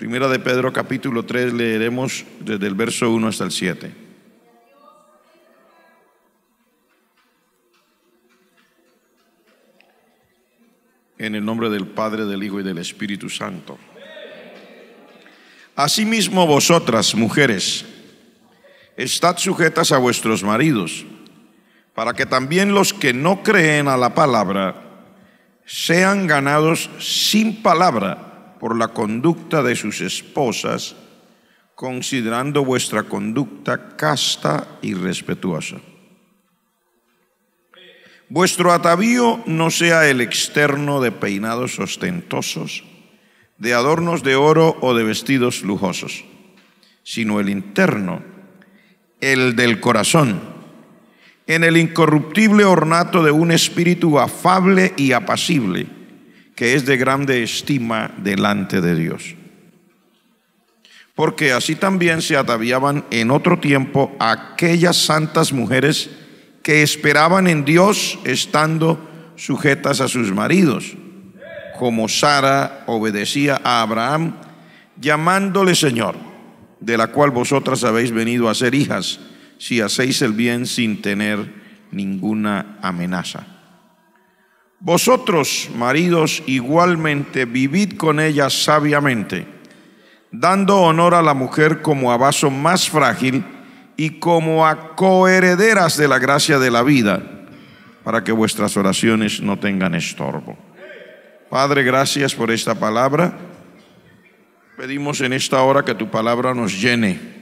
Primera de Pedro capítulo 3 leeremos desde el verso 1 hasta el 7. En el nombre del Padre, del Hijo y del Espíritu Santo. Asimismo vosotras, mujeres, estad sujetas a vuestros maridos, para que también los que no creen a la palabra sean ganados sin palabra por la conducta de sus esposas, considerando vuestra conducta casta y respetuosa. Vuestro atavío no sea el externo de peinados ostentosos, de adornos de oro o de vestidos lujosos, sino el interno, el del corazón, en el incorruptible ornato de un espíritu afable y apacible que es de grande estima delante de Dios. Porque así también se ataviaban en otro tiempo aquellas santas mujeres que esperaban en Dios estando sujetas a sus maridos, como Sara obedecía a Abraham, llamándole Señor, de la cual vosotras habéis venido a ser hijas, si hacéis el bien sin tener ninguna amenaza. Vosotros, maridos, igualmente vivid con ella sabiamente, dando honor a la mujer como a vaso más frágil y como a coherederas de la gracia de la vida, para que vuestras oraciones no tengan estorbo. Padre, gracias por esta palabra. Pedimos en esta hora que tu palabra nos llene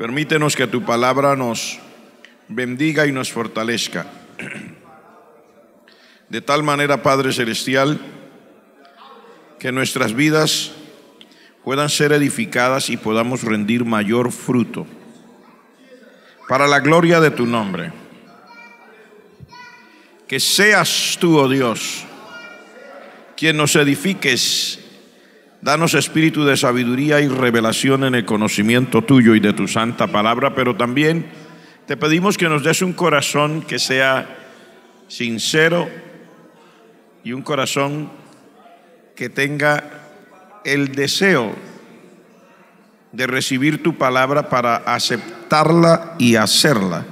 Permítenos que tu palabra nos bendiga y nos fortalezca. De tal manera, Padre Celestial, que nuestras vidas puedan ser edificadas y podamos rendir mayor fruto para la gloria de tu nombre. Que seas tú, oh Dios, quien nos edifiques Danos espíritu de sabiduría y revelación en el conocimiento tuyo y de tu santa palabra, pero también te pedimos que nos des un corazón que sea sincero y un corazón que tenga el deseo de recibir tu palabra para aceptarla y hacerla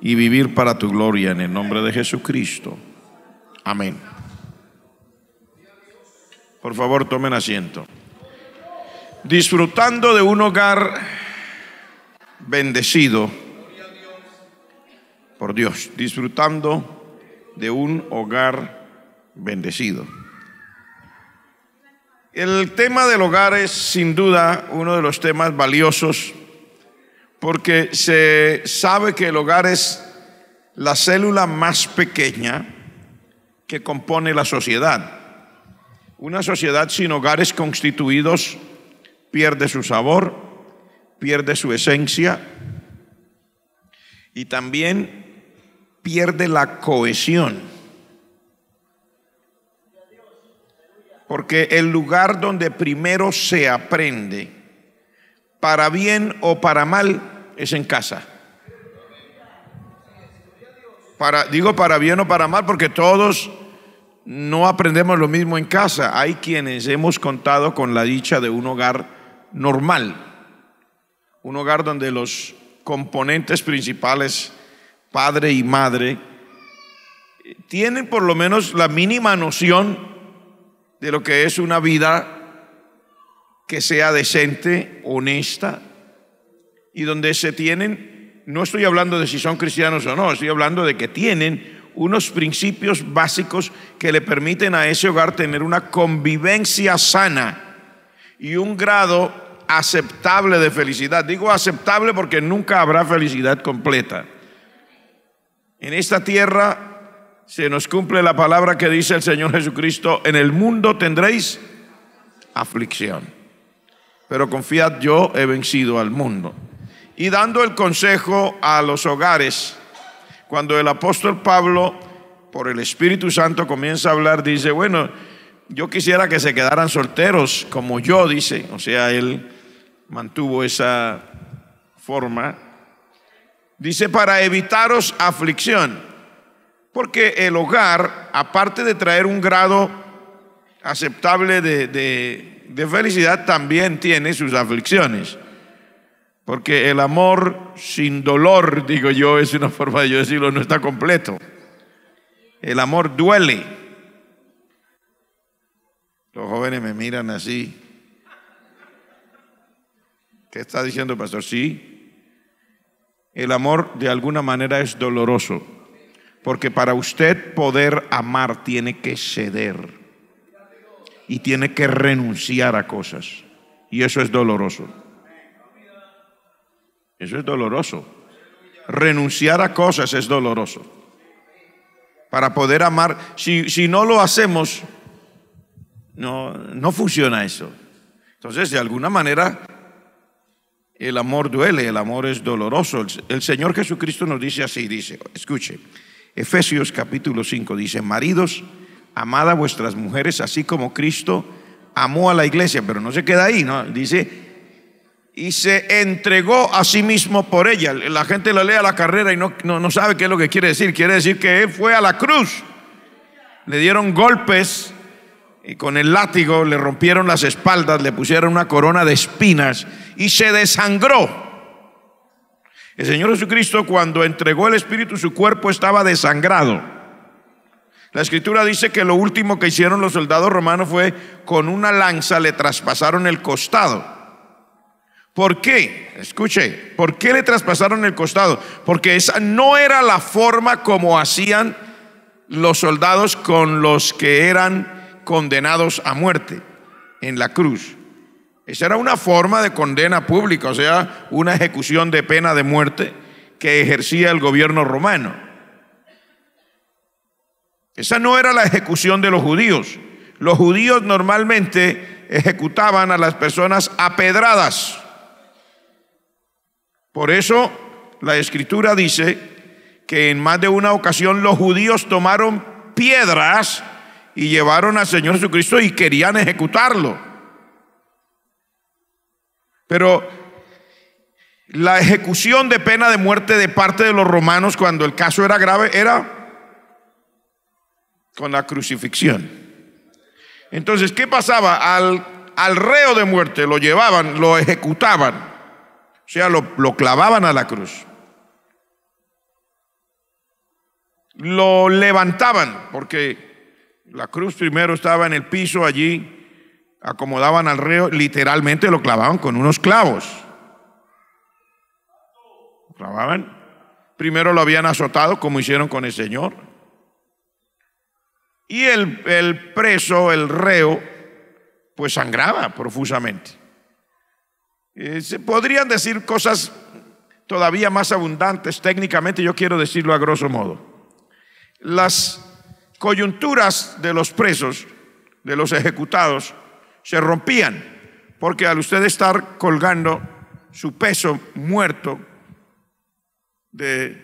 y vivir para tu gloria en el nombre de Jesucristo. Amén. Por favor, tomen asiento. Disfrutando de un hogar bendecido por Dios, disfrutando de un hogar bendecido. El tema del hogar es sin duda uno de los temas valiosos porque se sabe que el hogar es la célula más pequeña que compone la sociedad. Una sociedad sin hogares constituidos pierde su sabor, pierde su esencia y también pierde la cohesión. Porque el lugar donde primero se aprende, para bien o para mal, es en casa. Para, digo para bien o para mal porque todos no aprendemos lo mismo en casa. Hay quienes hemos contado con la dicha de un hogar normal, un hogar donde los componentes principales, padre y madre, tienen por lo menos la mínima noción de lo que es una vida que sea decente, honesta, y donde se tienen, no estoy hablando de si son cristianos o no, estoy hablando de que tienen unos principios básicos que le permiten a ese hogar tener una convivencia sana y un grado aceptable de felicidad. Digo aceptable porque nunca habrá felicidad completa. En esta tierra se nos cumple la palabra que dice el Señor Jesucristo, en el mundo tendréis aflicción, pero confiad yo he vencido al mundo. Y dando el consejo a los hogares, cuando el apóstol Pablo, por el Espíritu Santo, comienza a hablar, dice, bueno, yo quisiera que se quedaran solteros como yo, dice. O sea, él mantuvo esa forma. Dice, para evitaros aflicción. Porque el hogar, aparte de traer un grado aceptable de, felicidad, también tiene sus aflicciones. Porque el amor sin dolor, digo yo, es una forma de yo decirlo, no está completo. El amor duele. Los jóvenes me miran así. ¿Qué está diciendo, el pastor? Sí. El amor de alguna manera es doloroso. Porque para usted poder amar tiene que ceder. Y tiene que renunciar a cosas. Y eso es doloroso. Eso es doloroso. Renunciar a cosas es doloroso. Para poder amar, si, no lo hacemos, no, no funciona eso. Entonces, de alguna manera, el amor duele, el amor es doloroso. El, Señor Jesucristo nos dice así, dice, escuche, Efesios capítulo 5 dice, maridos, amad a vuestras mujeres así como Cristo amó a la iglesia, pero no se queda ahí, ¿no? Dice, y se entregó a sí mismo por ella. La gente la lee a la carrera y no, no, no, sabe qué es lo que quiere decir. Quiere decir que él fue a la cruz. Le dieron golpes y con el látigo le rompieron las espaldas, le pusieron una corona de espinas y se desangró. El Señor Jesucristo cuando entregó el Espíritu su cuerpo estaba desangrado. La escritura dice que lo último que hicieron los soldados romanos fue con una lanza le traspasaron el costado. ¿Por qué? Escuche, ¿por qué le traspasaron el costado? Porque esa no era la forma como hacían los soldados con los que eran condenados a muerte en la cruz. Esa era una forma de condena pública, o sea, una ejecución de pena de muerte que ejercía el gobierno romano. Esa no era la ejecución de los judíos. Los judíos normalmente ejecutaban a las personas apedradas por eso la escritura dice que en más de una ocasión los judíos tomaron piedras y llevaron al Señor Jesucristo y querían ejecutarlo. Pero la ejecución de pena de muerte de parte de los romanos cuando el caso era grave era con la crucifixión. Entonces, ¿qué pasaba? Al, al reo de muerte lo llevaban, lo ejecutaban. O sea, lo, clavaban a la cruz. Lo levantaban, porque la cruz primero estaba en el piso allí, acomodaban al reo, literalmente lo clavaban con unos clavos. Lo clavaban. Primero lo habían azotado, como hicieron con el Señor. Y el preso, el reo, pues sangraba profusamente. Eh, se podrían decir cosas todavía más abundantes técnicamente, yo quiero decirlo a grosso modo. Las coyunturas de los presos, de los ejecutados, se rompían, porque al usted estar colgando su peso muerto de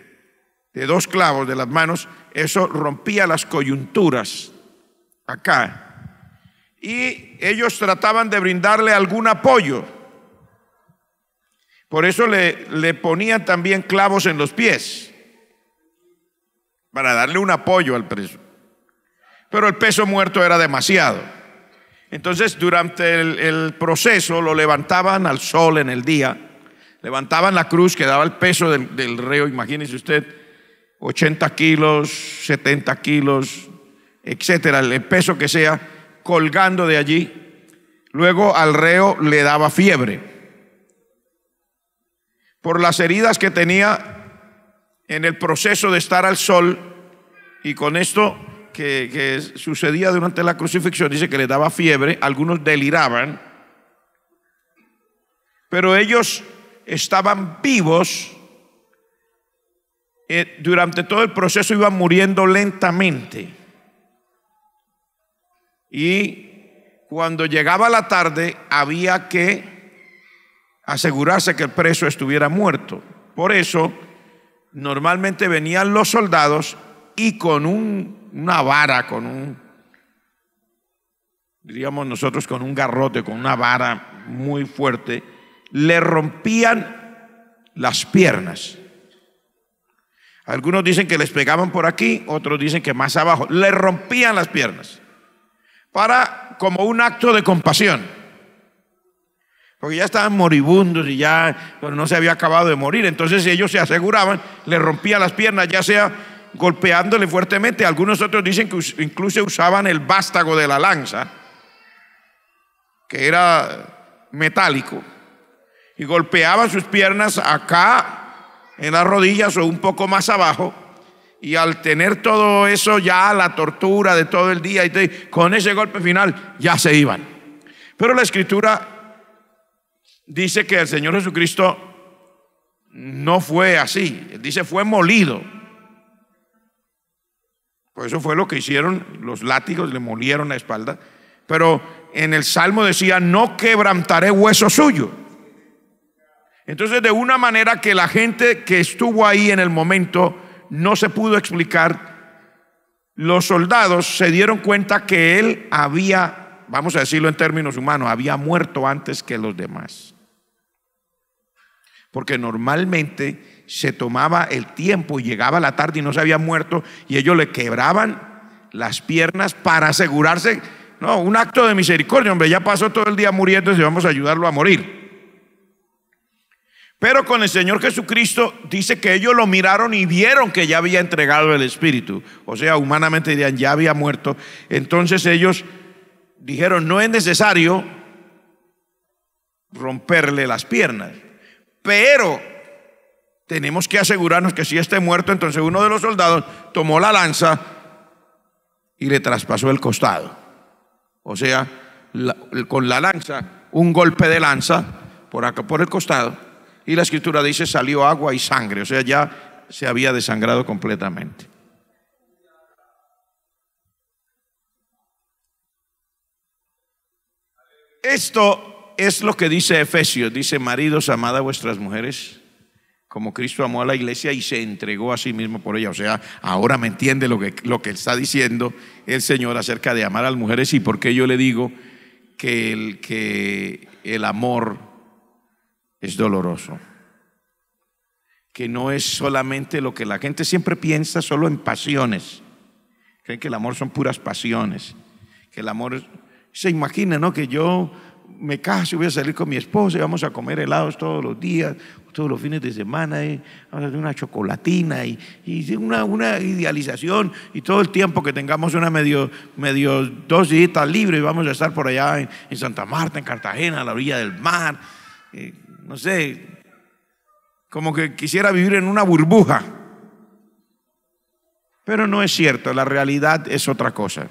dos clavos de las manos, eso rompía las coyunturas acá. Y ellos trataban de brindarle algún apoyo por eso le, le ponía también clavos en los pies, para darle un apoyo al preso. Pero el peso muerto era demasiado. Entonces durante el, proceso lo levantaban al sol en el día, levantaban la cruz que daba el peso del, reo, imagínese usted, 80 kilos, 70 kilos, etcétera, el peso que sea, colgando de allí. Luego al reo le daba fiebre por las heridas que tenía en el proceso de estar al sol y con esto que, sucedía durante la crucifixión, dice que le daba fiebre, algunos deliraban, pero ellos estaban vivos eh, durante todo el proceso, iban muriendo lentamente. Y cuando llegaba la tarde había que asegurarse que el preso estuviera muerto. Por eso, normalmente venían los soldados y con un, una vara, con un, diríamos nosotros, con un garrote, con una vara muy fuerte, le rompían las piernas. Algunos dicen que les pegaban por aquí, otros dicen que más abajo, le rompían las piernas, para como un acto de compasión. Porque ya estaban moribundos y ya no se había acabado de morir. Entonces ellos se aseguraban, le rompía las piernas, ya sea golpeándole fuertemente. Algunos otros dicen que incluso usaban el vástago de la lanza, que era metálico, y golpeaban sus piernas acá, en las rodillas o un poco más abajo. Y al tener todo eso ya, la tortura de todo el día, y con ese golpe final ya se iban. Pero la escritura dice que el Señor Jesucristo no fue así. dice fue molido. Por pues eso fue lo que hicieron los látigos, le molieron la espalda. Pero en el Salmo decía, no quebrantaré hueso suyo. Entonces, de una manera que la gente que estuvo ahí en el momento no se pudo explicar, los soldados se dieron cuenta que él había, vamos a decirlo en términos humanos, había muerto antes que los demás porque normalmente se tomaba el tiempo y llegaba la tarde y no se había muerto y ellos le quebraban las piernas para asegurarse, no, un acto de misericordia, hombre, ya pasó todo el día muriendo y vamos a ayudarlo a morir. Pero con el Señor Jesucristo dice que ellos lo miraron y vieron que ya había entregado el Espíritu. O sea, humanamente dirían, ya había muerto. Entonces ellos dijeron, no es necesario romperle las piernas pero tenemos que asegurarnos que si esté muerto, entonces uno de los soldados tomó la lanza y le traspasó el costado. O sea, con la lanza, un golpe de lanza por acá, por el costado. Y la escritura dice, salió agua y sangre. O sea, ya se había desangrado completamente. Esto es lo que dice Efesios. Dice, maridos, amad a vuestras mujeres como Cristo amó a la iglesia y se entregó a sí mismo por ella. O sea, ahora me entiende lo que, lo que está diciendo el Señor acerca de amar a las mujeres y por qué yo le digo que el, que el amor es doloroso. Que no es solamente lo que la gente siempre piensa solo en pasiones. Creen que el amor son puras pasiones. Que el amor, se imagina, ¿no? Que yo me caso voy a salir con mi esposa y vamos a comer helados todos los días, todos los fines de semana, vamos a hacer una chocolatina y, una, idealización y todo el tiempo que tengamos una medio, medio dos días libres, vamos a estar por allá en, Santa Marta, en Cartagena, a la orilla del mar, eh, no sé, como que quisiera vivir en una burbuja. Pero no es cierto, la realidad es otra cosa.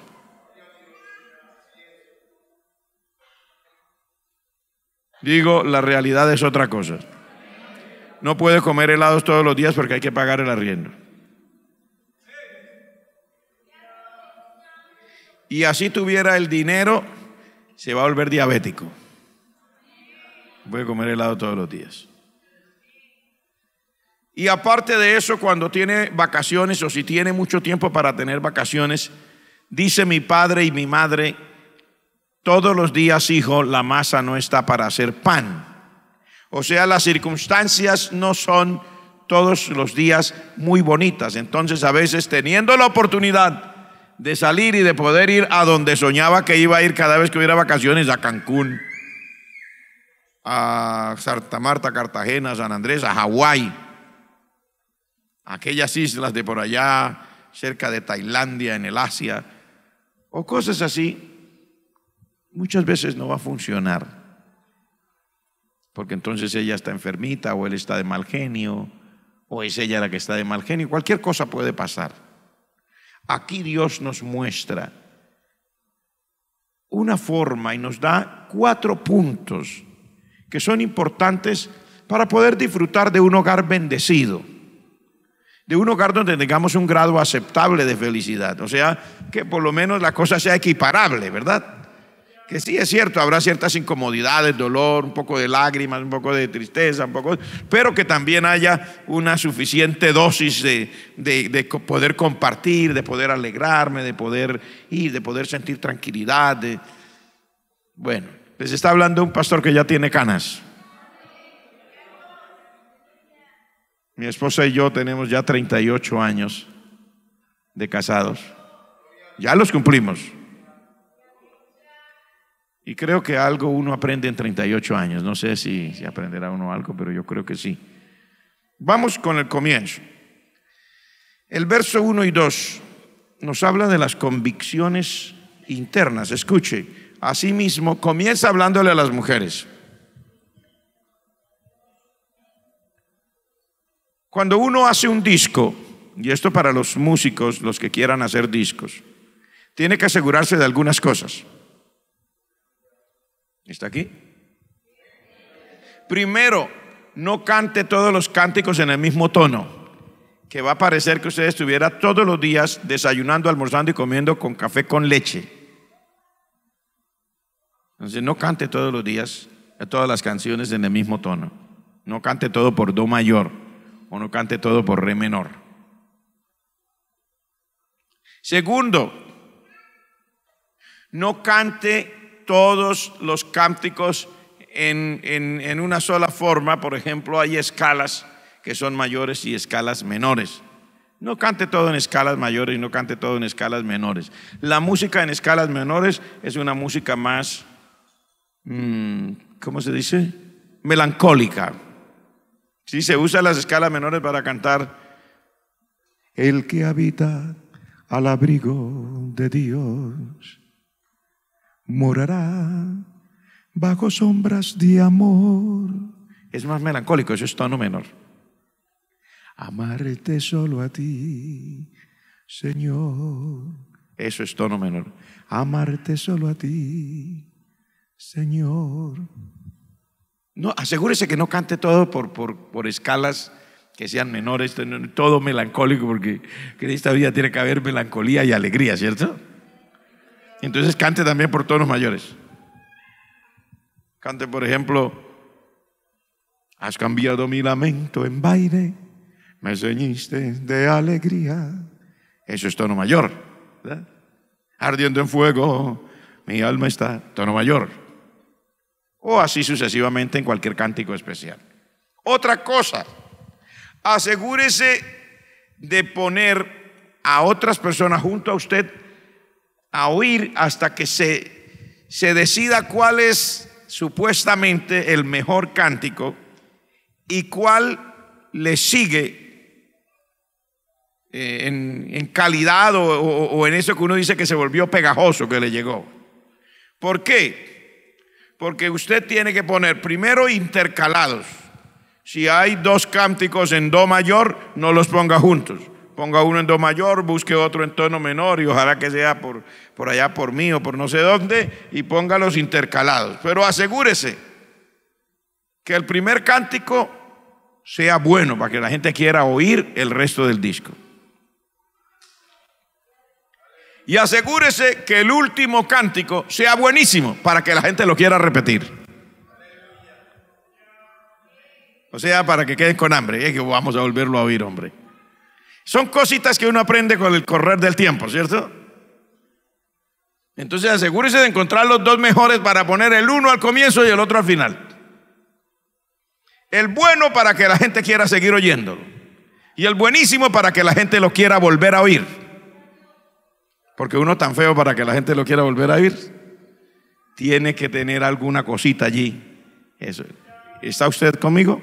Digo, la realidad es otra cosa. No puedes comer helados todos los días porque hay que pagar el arriendo. Y así tuviera el dinero, se va a volver diabético. a comer helado todos los días. Y aparte de eso, cuando tiene vacaciones o si tiene mucho tiempo para tener vacaciones, dice mi padre y mi madre todos los días, hijo, la masa no está para hacer pan. O sea, las circunstancias no son todos los días muy bonitas. Entonces, a veces teniendo la oportunidad de salir y de poder ir a donde soñaba que iba a ir cada vez que hubiera vacaciones, a Cancún, a Santa Marta, Cartagena, San Andrés, a Hawái, aquellas islas de por allá, cerca de Tailandia, en el Asia, o cosas así, muchas veces no va a funcionar, porque entonces ella está enfermita o él está de mal genio, o es ella la que está de mal genio, cualquier cosa puede pasar. Aquí Dios nos muestra una forma y nos da cuatro puntos que son importantes para poder disfrutar de un hogar bendecido, de un hogar donde tengamos un grado aceptable de felicidad, o sea, que por lo menos la cosa sea equiparable, ¿verdad? que sí es cierto, habrá ciertas incomodidades, dolor, un poco de lágrimas, un poco de tristeza, un poco, pero que también haya una suficiente dosis de, poder compartir, de poder alegrarme, de poder ir, de poder sentir tranquilidad. bueno, les está hablando un pastor que ya tiene canas. Mi esposa y yo tenemos ya 38 años de casados. Ya los cumplimos. Y creo que algo uno aprende en 38 años. No sé si, aprenderá uno algo, pero yo creo que sí. Vamos con el comienzo. El verso 1 y 2 nos habla de las convicciones internas. Escuche, mismo comienza hablándole a las mujeres. Cuando uno hace un disco, y esto para los músicos, los que quieran hacer discos, tiene que asegurarse de algunas cosas. ¿Está aquí? Primero, no cante todos los cánticos en el mismo tono, que va a parecer que usted estuviera todos los días desayunando, almorzando y comiendo con café con leche. Entonces, no cante todos los días todas las canciones en el mismo tono. No cante todo por do mayor o no cante todo por re menor. Segundo, no cante todos los cánticos en, una sola forma. Por ejemplo, hay escalas que son mayores y escalas menores. No cante todo en escalas mayores y no cante todo en escalas menores. La música en escalas menores es una música más, mm, ¿cómo se dice? Melancólica. Si sí, se usa las escalas menores para cantar, el que habita al abrigo de Dios morará bajo sombras de amor. Es más melancólico, eso es tono menor. Amarte solo a ti, Señor. Eso es tono menor. Amarte solo a ti, Señor. No, asegúrese que no cante todo por, por, por escalas que sean menores, todo melancólico, porque en esta vida tiene que haber melancolía y alegría, ¿cierto? Entonces cante también por tonos mayores. Cante, por ejemplo, has cambiado mi lamento en baile, me ceñiste de alegría. Eso es tono mayor. Ardiendo en fuego, mi alma está, tono mayor. O así sucesivamente en cualquier cántico especial. Otra cosa, asegúrese de poner a otras personas junto a usted a oír hasta que se, decida cuál es supuestamente el mejor cántico y cuál le sigue eh, en, calidad o en eso que uno dice que se volvió pegajoso, que le llegó. ¿Por qué? Porque usted tiene que poner primero intercalados. Si hay dos cánticos en Do mayor, no los ponga juntos ponga uno en do mayor, busque otro en tono menor y ojalá que sea por, por allá por mí o por no sé dónde y póngalos intercalados. Pero asegúrese que el primer cántico sea bueno para que la gente quiera oír el resto del disco. Y asegúrese que el último cántico sea buenísimo para que la gente lo quiera repetir. O sea, para que queden con hambre. Es que vamos a volverlo a oír, hombre. Son cositas que uno aprende con el correr del tiempo, ¿cierto? Entonces asegúrese de encontrar los dos mejores para poner el uno al comienzo y el otro al final. El bueno para que la gente quiera seguir oyéndolo. Y el buenísimo para que la gente lo quiera volver a oír. Porque uno tan feo para que la gente lo quiera volver a oír. Tiene que tener alguna cosita allí. ¿Está usted conmigo?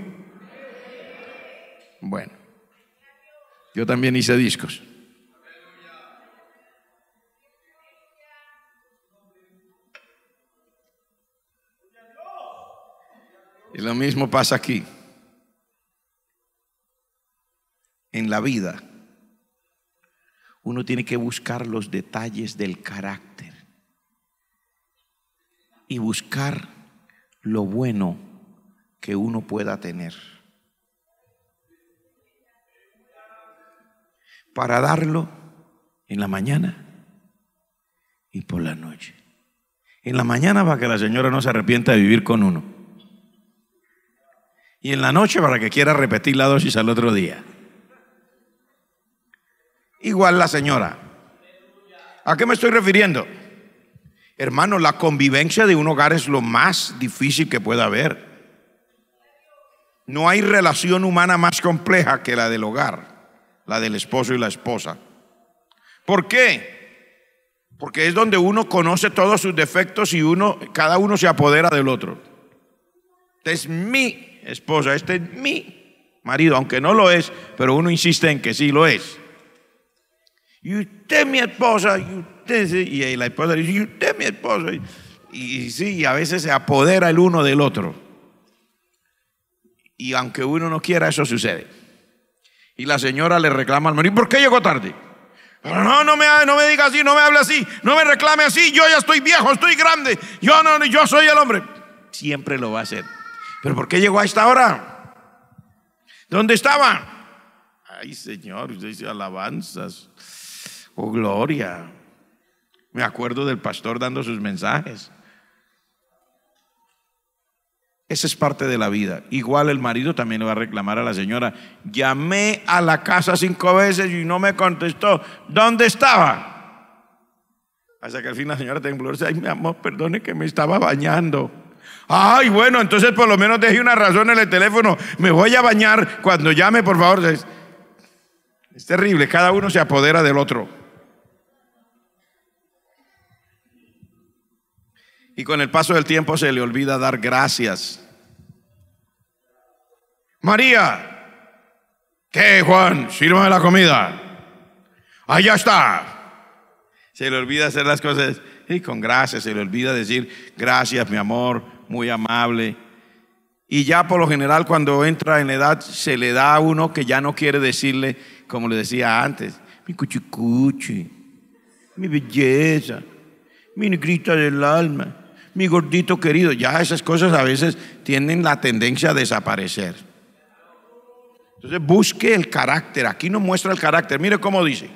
Bueno. Yo también hice discos. Y lo mismo pasa aquí. En la vida, uno tiene que buscar los detalles del carácter y buscar lo bueno que uno pueda tener. para darlo en la mañana y por la noche. En la mañana para que la señora no se arrepienta de vivir con uno. Y en la noche para que quiera repetir la dosis al otro día. Igual la señora. ¿A qué me estoy refiriendo? Hermano, la convivencia de un hogar es lo más difícil que pueda haber. No hay relación humana más compleja que la del hogar la del esposo y la esposa. ¿Por qué? Porque es donde uno conoce todos sus defectos y uno, cada uno se apodera del otro. Este es mi esposa, este es mi marido, aunque no lo es, pero uno insiste en que sí lo es. Y usted mi esposa, y usted, y la esposa dice, y usted mi esposa. Y, y sí, y a veces se apodera el uno del otro. Y aunque uno no quiera, eso sucede. Y la señora le reclama al marido, ¿por qué llegó tarde? no, no me, no me diga así, no me hable así, no me reclame así, yo ya estoy viejo, estoy grande, yo no, yo soy el hombre. Siempre lo va a hacer. Pero ¿por qué llegó a esta hora? ¿Dónde estaba? Ay, Señor, usted dice alabanzas. Oh, gloria. Me acuerdo del pastor dando sus mensajes. Esa es parte de la vida. Igual el marido también le va a reclamar a la señora, llamé a la casa cinco veces y no me contestó, ¿dónde estaba? Hasta que al fin la señora tembló, ay mi amor, perdone que me estaba bañando. Ay, bueno, entonces por lo menos dejé una razón en el teléfono, me voy a bañar cuando llame, por favor. Es terrible, cada uno se apodera del otro. Y con el paso del tiempo se le olvida dar gracias. María, ¿qué Juan? Sírvame la comida. Allá está. Se le olvida hacer las cosas y con gracias, se le olvida decir gracias, mi amor, muy amable. Y ya por lo general cuando entra en la edad se le da a uno que ya no quiere decirle, como le decía antes, mi cuchicuchi, mi belleza, mi negrita del alma mi gordito querido. Ya esas cosas a veces tienen la tendencia a desaparecer. Entonces busque el carácter. Aquí no muestra el carácter. Mire cómo dice.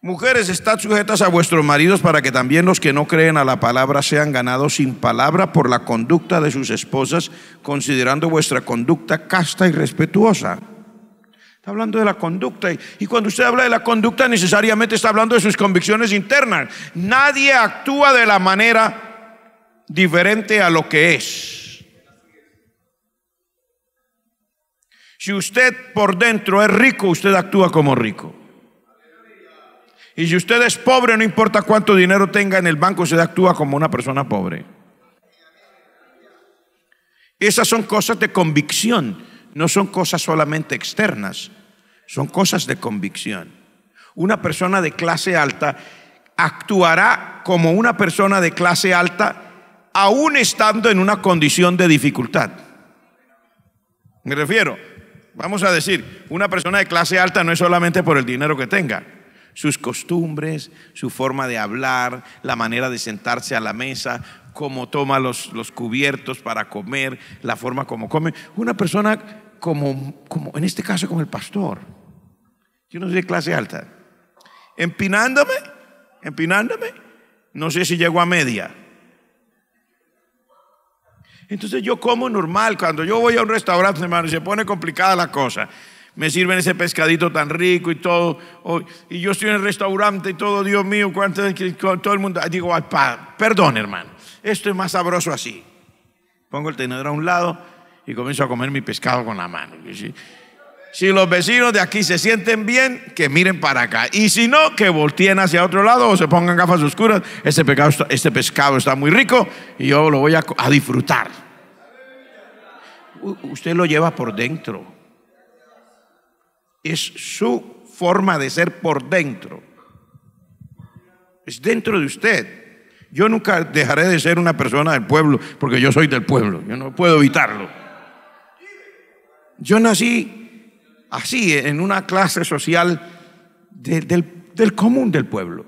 Mujeres, estad sujetas a vuestros maridos para que también los que no creen a la palabra sean ganados sin palabra por la conducta de sus esposas, considerando vuestra conducta casta y respetuosa hablando de la conducta. Y cuando usted habla de la conducta, necesariamente está hablando de sus convicciones internas. Nadie actúa de la manera diferente a lo que es. Si usted por dentro es rico, usted actúa como rico. Y si usted es pobre, no importa cuánto dinero tenga en el banco, usted actúa como una persona pobre. Esas son cosas de convicción, no son cosas solamente externas. Son cosas de convicción. Una persona de clase alta actuará como una persona de clase alta aún estando en una condición de dificultad. Me refiero, vamos a decir, una persona de clase alta no es solamente por el dinero que tenga, sus costumbres, su forma de hablar, la manera de sentarse a la mesa, cómo toma los, cubiertos para comer, la forma como come. Una persona como, como, en este caso, como el pastor yo no soy de clase alta. Empinándome, empinándome, no sé si llego a media. Entonces yo como normal. Cuando yo voy a un restaurante, hermano, se pone complicada la cosa. Me sirven ese pescadito tan rico y todo. y yo estoy en el restaurante y todo, Dios mío, cuánto, todo el mundo. Digo, perdón, hermano, esto es más sabroso así. Pongo el tenedor a un lado y comienzo a comer mi pescado con la mano. Si los vecinos de aquí se sienten bien, que miren para acá. Y si no, que volteen hacia otro lado o se pongan gafas oscuras. Este, este pescado está muy rico y yo lo voy a, disfrutar. usted lo lleva por dentro. Es su forma de ser por dentro. Es dentro de usted. Yo nunca dejaré de ser una persona del pueblo porque yo soy del pueblo. Yo no puedo evitarlo. Yo nací así, en una clase social del, común del pueblo.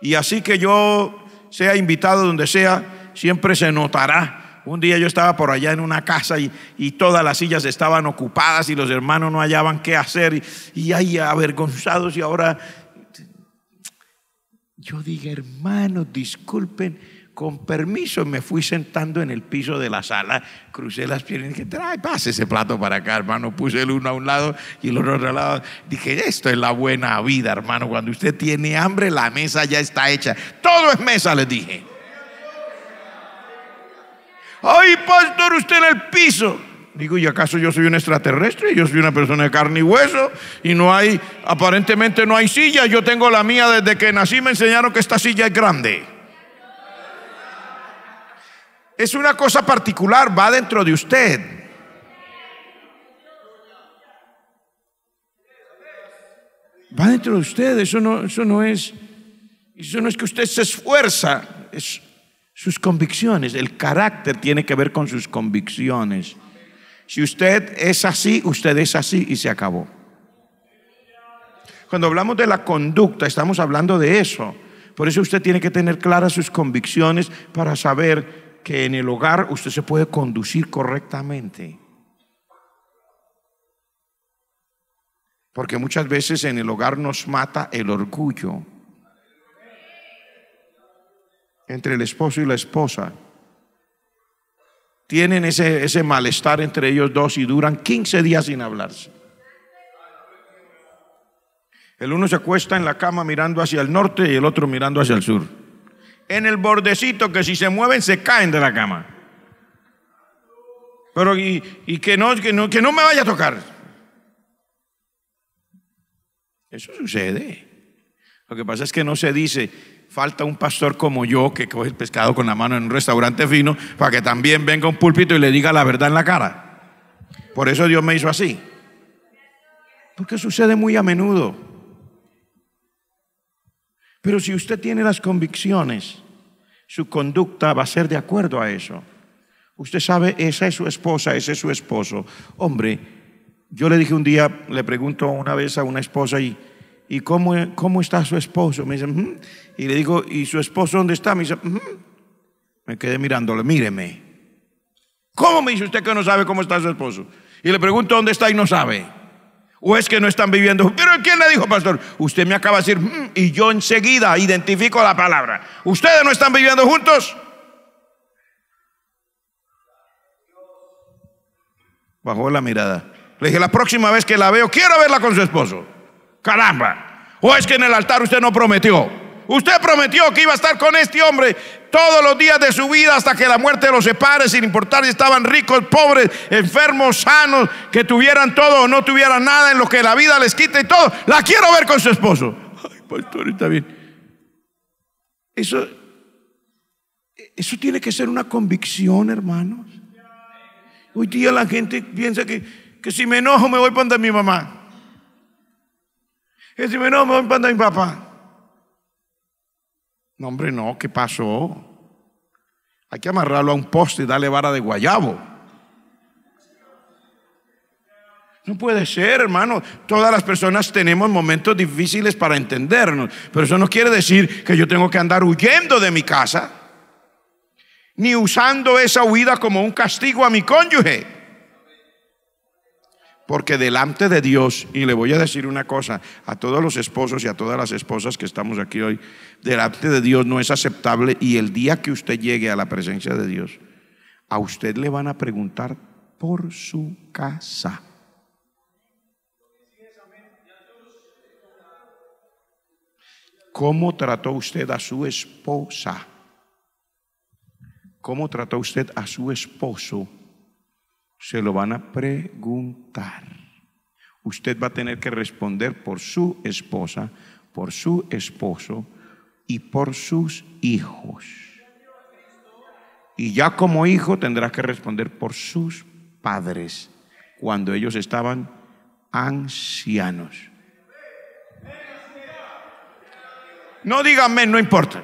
Y así que yo sea invitado donde sea, siempre se notará un día yo estaba por allá en una casa y, todas las sillas estaban ocupadas y los hermanos no hallaban qué hacer y, y ahí avergonzados y ahora yo dije, hermanos, disculpen, con permiso me fui sentando en el piso de la sala, crucé las piernas y dije, trae pase ese plato para acá, hermano. Puse el uno a un lado y el otro al otro lado. Dije, esto es la buena vida, hermano. Cuando usted tiene hambre, la mesa ya está hecha. Todo es mesa, les dije. Ay, pastor, usted en el piso. Digo, ¿y acaso yo soy un extraterrestre? Yo soy una persona de carne y hueso y no hay, aparentemente no hay silla. Yo tengo la mía desde que nací, me enseñaron que esta silla es grande es una cosa particular, va dentro de usted. Va dentro de usted, eso no, no es, eso no es que usted se esfuerza, es sus convicciones, el carácter tiene que ver con sus convicciones. Si usted es así, usted es así y se acabó. Cuando hablamos de la conducta, estamos hablando de eso. Por eso usted tiene que tener claras sus convicciones para saber que en el hogar usted se puede conducir correctamente. Porque muchas veces en el hogar nos mata el orgullo entre el esposo y la esposa. Tienen ese, ese malestar entre ellos dos y duran 15 días sin hablarse. El uno se acuesta en la cama mirando hacia el norte y el otro mirando hacia el sur en el bordecito que si se mueven se caen de la cama. Pero y, que, no, que, no, me vaya a tocar. Eso sucede. Lo que pasa es que no se dice, falta un pastor como yo que coge el pescado con la mano en un restaurante fino para que también venga un púlpito y le diga la verdad en la cara. Por eso Dios me hizo así. Porque sucede muy a menudo. Pero si usted tiene las convicciones, su conducta va a ser de acuerdo a eso. Usted sabe, esa es su esposa, ese es su esposo. Hombre, yo le dije un día, le pregunto una vez a una esposa y, ¿y cómo, cómo está su esposo? Me dice, y le digo, ¿y su esposo dónde está? Me dice, me quedé mirándole, míreme. ¿Cómo me dice usted que no sabe cómo está su esposo? Y le pregunto dónde está y no sabe. ¿O es que no están viviendo? Pero ¿quién le dijo, pastor? Usted me acaba de decir, mm", y yo enseguida identifico la palabra. ¿Ustedes no están viviendo juntos? Bajó la mirada. Le dije, la próxima vez que la veo, quiero verla con su esposo. Caramba. ¿O es que en el altar usted no prometió? Usted prometió que iba a estar con este hombre todos los días de su vida hasta que la muerte los separe, sin importar si estaban ricos, pobres, enfermos, sanos, que tuvieran todo o no tuvieran nada, en lo que la vida les quita y todo. La quiero ver con su esposo. Ay, pastor, está bien. Eso, eso tiene que ser una convicción, hermanos. Hoy día la gente piensa que, que si me enojo me voy para mi mamá. Que si me enojo me voy para mi papá. No, hombre, no, ¿qué pasó? Hay que amarrarlo a un poste y darle vara de guayabo. No puede ser, hermano. Todas las personas tenemos momentos difíciles para entendernos, pero eso no quiere decir que yo tengo que andar huyendo de mi casa, ni usando esa huida como un castigo a mi cónyuge. Porque delante de Dios, y le voy a decir una cosa a todos los esposos y a todas las esposas que estamos aquí hoy, delante de Dios no es aceptable y el día que usted llegue a la presencia de Dios, a usted le van a preguntar por su casa. ¿Cómo trató usted a su esposa? ¿Cómo trató usted a su esposo? se lo van a preguntar. Usted va a tener que responder por su esposa, por su esposo y por sus hijos. Y ya como hijo tendrá que responder por sus padres cuando ellos estaban ancianos. No díganme, no importa.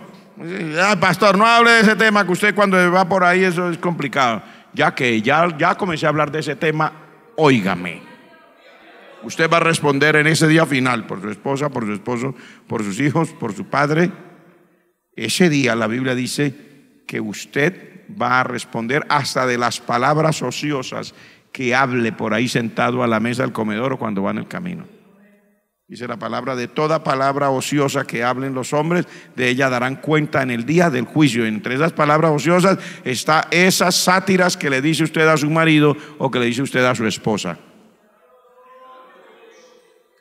Ah, pastor, no hable de ese tema que usted cuando va por ahí eso es complicado ya que ya, ya comencé a hablar de ese tema, óigame. Usted va a responder en ese día final por su esposa, por su esposo, por sus hijos, por su padre. Ese día la Biblia dice que usted va a responder hasta de las palabras ociosas que hable por ahí sentado a la mesa del comedor o cuando va en el camino. Dice la palabra, de toda palabra ociosa que hablen los hombres, de ella darán cuenta en el día del juicio. Entre esas palabras ociosas está esas sátiras que le dice usted a su marido o que le dice usted a su esposa.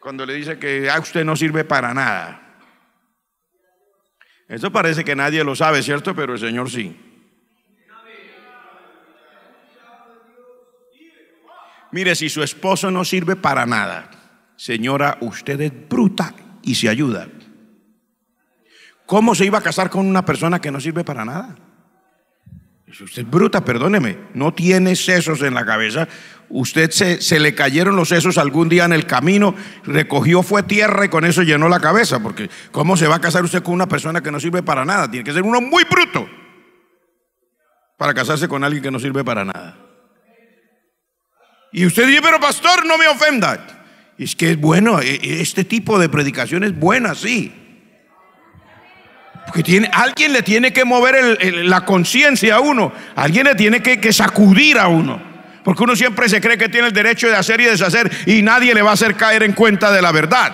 Cuando le dice que a ah, usted no sirve para nada. Eso parece que nadie lo sabe, ¿cierto? Pero el Señor sí. Mire, si su esposo no sirve para nada señora, usted es bruta y se ayuda. ¿Cómo se iba a casar con una persona que no sirve para nada? usted es bruta, perdóneme, no tiene sesos en la cabeza. Usted se, le cayeron los sesos algún día en el camino, recogió, fue tierra y con eso llenó la cabeza. Porque, ¿cómo se va a casar usted con una persona que no sirve para nada? Tiene que ser uno muy bruto para casarse con alguien que no sirve para nada. Y usted dice, pero pastor, no me ofenda. Es que es bueno, e, e, este tipo de predicación es buena, sí. Porque tiene, alguien le tiene que mover la conciencia a uno, alguien le tiene que, sacudir a uno. Porque uno siempre se cree que tiene el derecho de hacer y deshacer y nadie le va a hacer caer en cuenta de la verdad.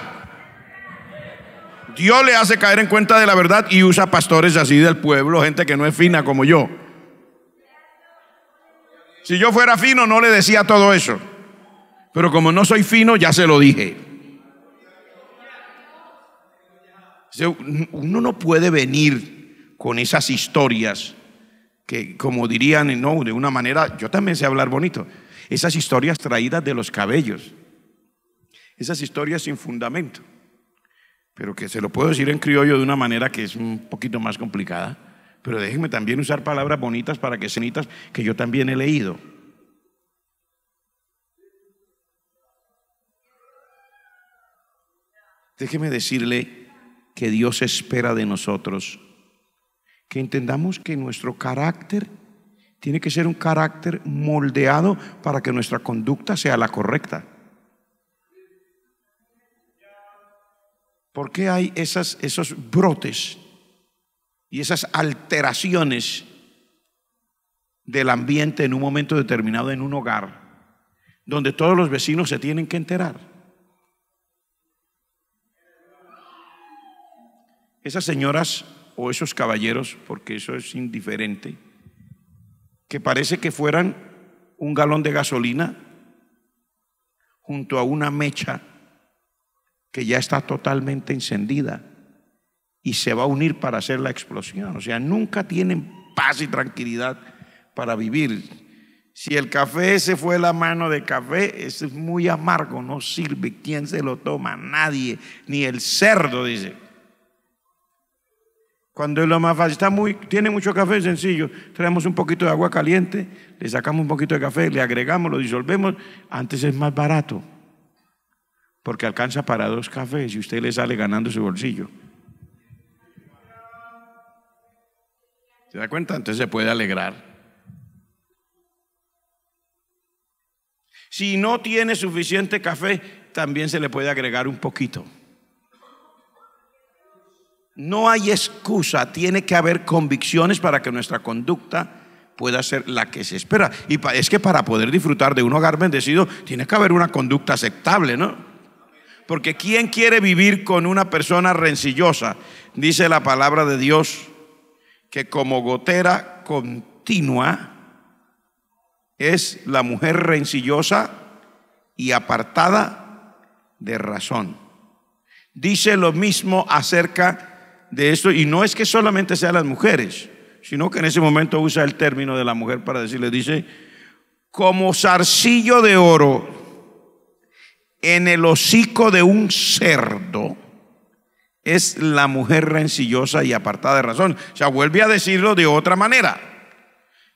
Dios le hace caer en cuenta de la verdad y usa pastores así del pueblo, gente que no es fina como yo. Si yo fuera fino no le decía todo eso. Pero como no soy fino, ya se lo dije. Uno no puede venir con esas historias que, como dirían, no, de una manera, yo también sé hablar bonito, esas historias traídas de los cabellos, esas historias sin fundamento, pero que se lo puedo decir en criollo de una manera que es un poquito más complicada, pero déjenme también usar palabras bonitas para que cenitas que yo también he leído. Déjeme decirle que Dios espera de nosotros que entendamos que nuestro carácter tiene que ser un carácter moldeado para que nuestra conducta sea la correcta. ¿Por qué hay esos brotes y esas alteraciones del ambiente en un momento determinado en un hogar donde todos los vecinos se tienen que enterar? esas señoras o esos caballeros, porque eso es indiferente, que parece que fueran un galón de gasolina junto a una mecha que ya está totalmente encendida y se va a unir para hacer la explosión. O sea, nunca tienen paz y tranquilidad para vivir. Si el café se fue la mano de café, es muy amargo, no sirve. ¿Quién se lo toma? Nadie, ni el cerdo, dice. Cuando es lo más fácil, está muy, tiene mucho café, sencillo. Traemos un poquito de agua caliente, le sacamos un poquito de café, le agregamos, lo disolvemos. Antes es más barato, porque alcanza para dos cafés y usted le sale ganando su bolsillo. ¿Se da cuenta? Entonces se puede alegrar. Si no tiene suficiente café, también se le puede agregar un poquito. No hay excusa, tiene que haber convicciones para que nuestra conducta pueda ser la que se espera. Y es que para poder disfrutar de un hogar bendecido, tiene que haber una conducta aceptable, ¿no? Porque ¿quién quiere vivir con una persona rencillosa? Dice la palabra de Dios que como gotera continua es la mujer rencillosa y apartada de razón. Dice lo mismo acerca de esto, y no es que solamente sean las mujeres, sino que en ese momento usa el término de la mujer para decirle, dice, como zarcillo de oro en el hocico de un cerdo es la mujer rencillosa y apartada de razón. O sea, vuelve a decirlo de otra manera.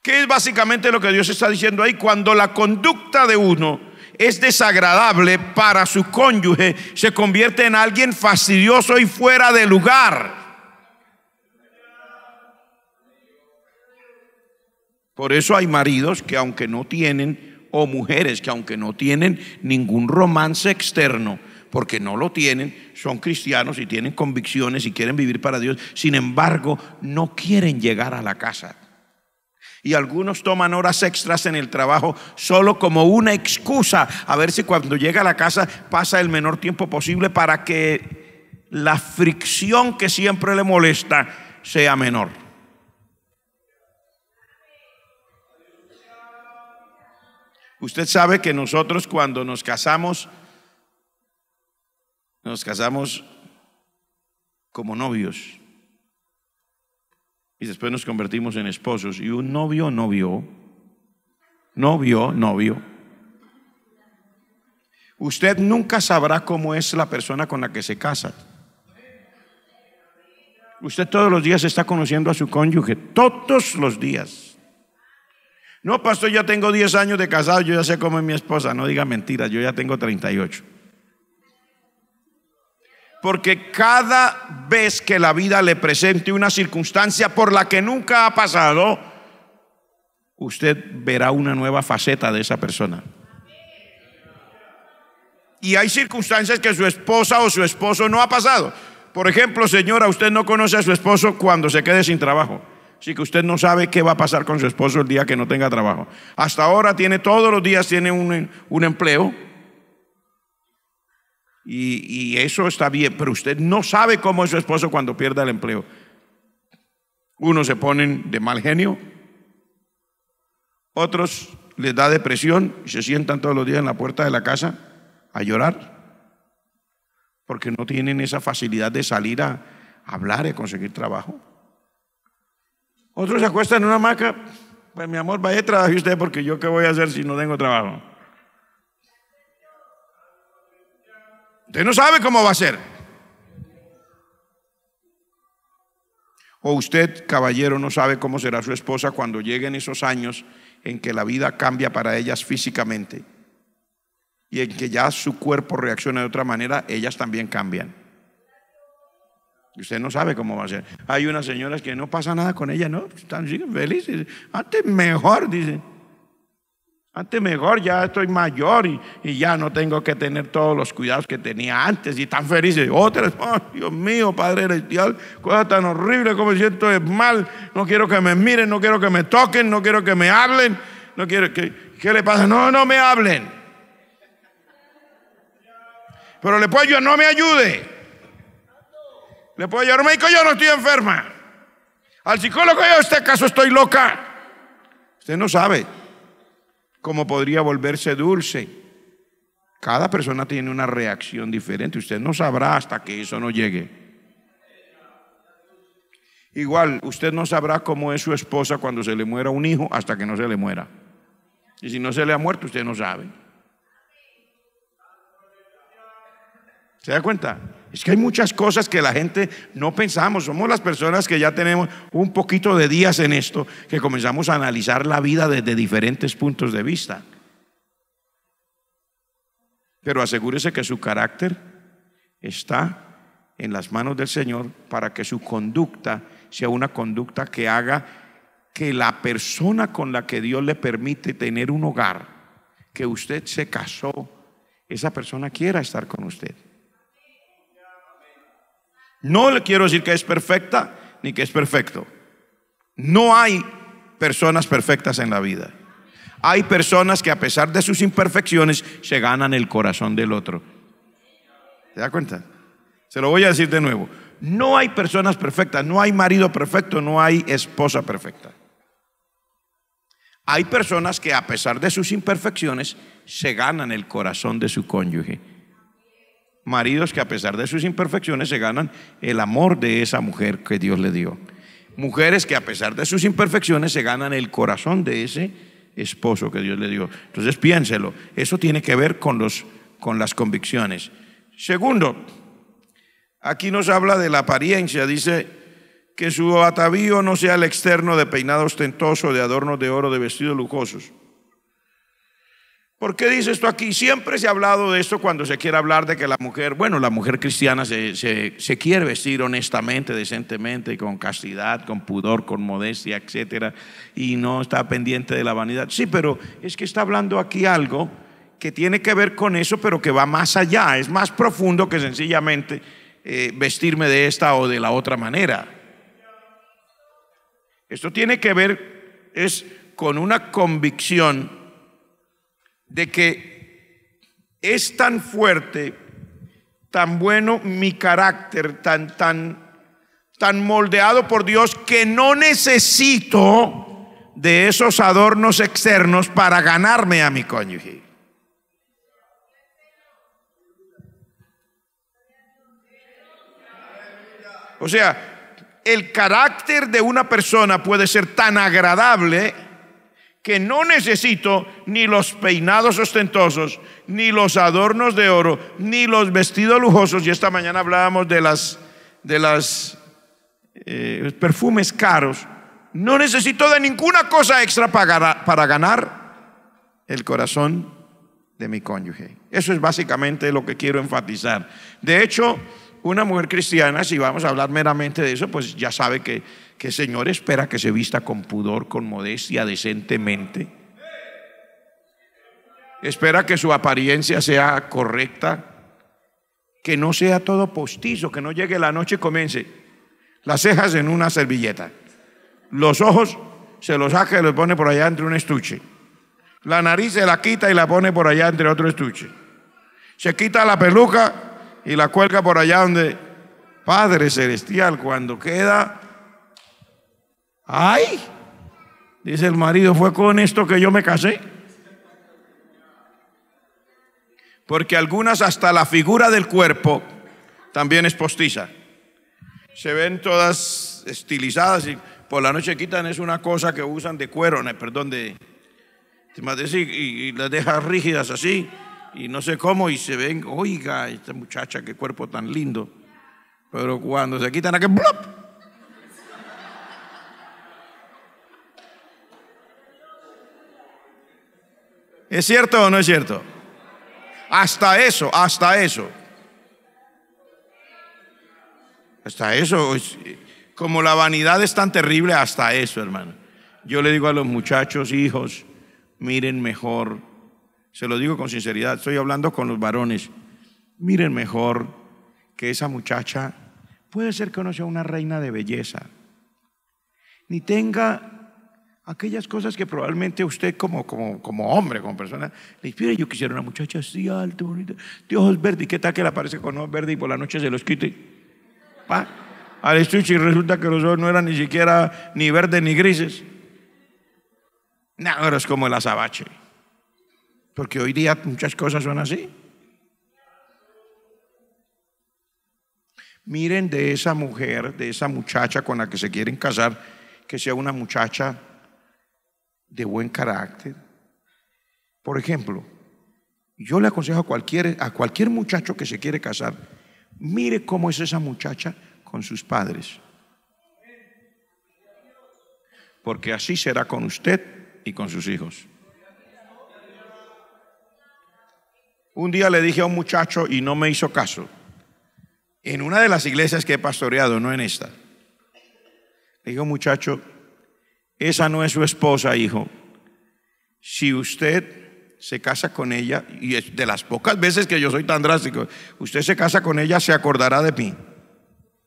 Que es básicamente lo que Dios está diciendo ahí? Cuando la conducta de uno es desagradable para su cónyuge, se convierte en alguien fastidioso y fuera de lugar. Por eso hay maridos que aunque no tienen, o mujeres que aunque no tienen ningún romance externo, porque no lo tienen, son cristianos y tienen convicciones y quieren vivir para Dios, sin embargo, no quieren llegar a la casa. Y algunos toman horas extras en el trabajo solo como una excusa, a ver si cuando llega a la casa pasa el menor tiempo posible para que la fricción que siempre le molesta sea menor. Usted sabe que nosotros cuando nos casamos, nos casamos como novios y después nos convertimos en esposos. Y un novio novio, novio, novio. Usted nunca sabrá cómo es la persona con la que se casa. Usted todos los días está conociendo a su cónyuge, todos los días. No, pastor, ya tengo 10 años de casado, yo ya sé cómo es mi esposa. No diga mentiras, yo ya tengo 38. Porque cada vez que la vida le presente una circunstancia por la que nunca ha pasado, usted verá una nueva faceta de esa persona. Y hay circunstancias que su esposa o su esposo no ha pasado. Por ejemplo, señora, usted no conoce a su esposo cuando se quede sin trabajo. Así que usted no sabe qué va a pasar con su esposo el día que no tenga trabajo. Hasta ahora tiene todos los días tiene un, empleo. Y, y eso está bien, pero usted no sabe cómo es su esposo cuando pierda el empleo. Unos se ponen de mal genio, otros les da depresión y se sientan todos los días en la puerta de la casa a llorar porque no tienen esa facilidad de salir a hablar y conseguir trabajo. Otros se acuestan en una hamaca, pues mi amor, vaya trabaje usted porque yo qué voy a hacer si no tengo trabajo. Usted no sabe cómo va a ser. O usted, caballero, no sabe cómo será su esposa cuando lleguen esos años en que la vida cambia para ellas físicamente y en que ya su cuerpo reacciona de otra manera, ellas también cambian. Usted no sabe cómo va a ser. Hay unas señoras que no pasa nada con ellas ¿no? Están felices. Antes mejor, dicen. Antes mejor, ya estoy mayor y, ya no tengo que tener todos los cuidados que tenía antes y tan felices. Otras, oh, Dios mío, Padre Celestial, cosa tan horrible como siento es mal. No quiero que me miren, no quiero que me toquen, no quiero que me hablen, no quiero que... ¿Qué le pasa? No, no me hablen. Pero le puedo yo no me ayude. Le puedo llevar médico, yo no estoy enferma. Al psicólogo, yo, este caso estoy loca. Usted no sabe cómo podría volverse dulce. Cada persona tiene una reacción diferente. Usted no sabrá hasta que eso no llegue. Igual, usted no sabrá cómo es su esposa cuando se le muera un hijo hasta que no se le muera. Y si no se le ha muerto, usted no sabe. ¿Se da cuenta? Es que hay muchas cosas que la gente no pensamos. Somos las personas que ya tenemos un poquito de días en esto, que comenzamos a analizar la vida desde diferentes puntos de vista. Pero asegúrese que su carácter está en las manos del Señor para que su conducta sea una conducta que haga que la persona con la que Dios le permite tener un hogar, que usted se casó, esa persona quiera estar con usted. No le quiero decir que es perfecta ni que es perfecto. No hay personas perfectas en la vida. Hay personas que a pesar de sus imperfecciones se ganan el corazón del otro. ¿Te da cuenta? Se lo voy a decir de nuevo. No hay personas perfectas, no hay marido perfecto, no hay esposa perfecta. Hay personas que a pesar de sus imperfecciones se ganan el corazón de su cónyuge. Maridos que a pesar de sus imperfecciones se ganan el amor de esa mujer que Dios le dio. Mujeres que a pesar de sus imperfecciones se ganan el corazón de ese esposo que Dios le dio. Entonces piénselo, eso tiene que ver con, los, con las convicciones. Segundo, aquí nos habla de la apariencia, dice que su atavío no sea el externo de peinado ostentoso, de adornos de oro, de vestidos lujosos ¿Por qué dice esto aquí? Siempre se ha hablado de esto cuando se quiere hablar de que la mujer, bueno, la mujer cristiana se, quiere vestir honestamente, decentemente, con castidad, con pudor, con modestia, etcétera, y no está pendiente de la vanidad. Sí, pero es que está hablando aquí algo que tiene que ver con eso, pero que va más allá, es más profundo que sencillamente eh, vestirme de esta o de la otra manera. Esto tiene que ver es con una convicción de que es tan fuerte, tan bueno mi carácter, tan, tan, tan moldeado por Dios, que no necesito de esos adornos externos para ganarme a mi cónyuge. O sea, el carácter de una persona puede ser tan agradable que no necesito ni los peinados ostentosos, ni los adornos de oro, ni los vestidos lujosos. Y esta mañana hablábamos de las de las eh, perfumes caros. No necesito de ninguna cosa extra para, para ganar el corazón de mi cónyuge. Eso es básicamente lo que quiero enfatizar. De hecho, una mujer cristiana, si vamos a hablar meramente de eso, pues ya sabe que, el Señor espera que se vista con pudor, con modestia, decentemente. Espera que su apariencia sea correcta, que no sea todo postizo, que no llegue la noche y comience las cejas en una servilleta, los ojos se los saca y los pone por allá entre un estuche, la nariz se la quita y la pone por allá entre otro estuche, se quita la peluca y la cuelga por allá donde, Padre Celestial, cuando queda, ay, dice el marido, fue con esto que yo me casé. Porque algunas hasta la figura del cuerpo también es postiza. Se ven todas estilizadas y por la noche quitan, es una cosa que usan de cuero, perdón, de, y, y las dejan rígidas así y no sé cómo, y se ven, oiga, esta muchacha, qué cuerpo tan lindo. Pero cuando se quitan que ¡blop! ¿Es cierto o no es cierto? Hasta eso, hasta eso. Hasta eso, como la vanidad es tan terrible, hasta eso, hermano. Yo le digo a los muchachos, hijos, miren mejor se lo digo con sinceridad, estoy hablando con los varones, miren mejor que esa muchacha puede ser que no sea una reina de belleza, ni tenga aquellas cosas que probablemente usted como, como, como hombre, como persona, le inspire, yo quisiera una muchacha así alta, bonita, de ojos verdes, ¿qué tal que le aparece con ojos verdes y por la noche se los quite? Pa, al estuche y resulta que los ojos no eran ni siquiera ni verdes ni grises. no, es como el azabache. Porque hoy día muchas cosas son así. Miren de esa mujer, de esa muchacha con la que se quieren casar, que sea una muchacha de buen carácter. Por ejemplo, yo le aconsejo a cualquier, a cualquier muchacho que se quiere casar, mire cómo es esa muchacha con sus padres. Porque así será con usted y con sus hijos. Un día le dije a un muchacho y no me hizo caso. En una de las iglesias que he pastoreado, no en esta. Le dije, muchacho, esa no es su esposa, hijo. Si usted se casa con ella, y es de las pocas veces que yo soy tan drástico, usted se casa con ella, se acordará de mí,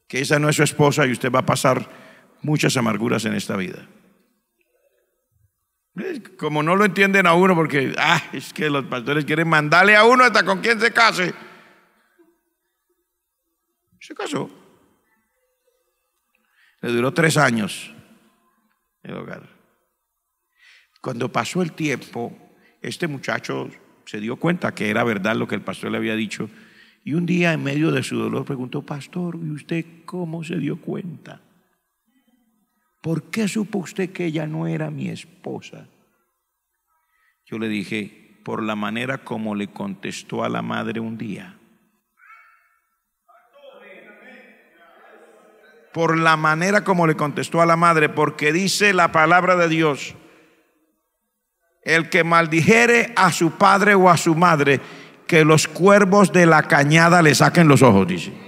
que esa no es su esposa y usted va a pasar muchas amarguras en esta vida. Como no lo entienden a uno porque, ah, es que los pastores quieren mandarle a uno hasta con quien se case. Se casó. Le duró tres años el hogar. Cuando pasó el tiempo, este muchacho se dio cuenta que era verdad lo que el pastor le había dicho. Y un día, en medio de su dolor, preguntó, pastor, ¿y usted cómo se dio cuenta? ¿por qué supo usted que ella no era mi esposa? Yo le dije, por la manera como le contestó a la madre un día. Por la manera como le contestó a la madre, porque dice la palabra de Dios, el que maldijere a su padre o a su madre, que los cuervos de la cañada le saquen los ojos, dice.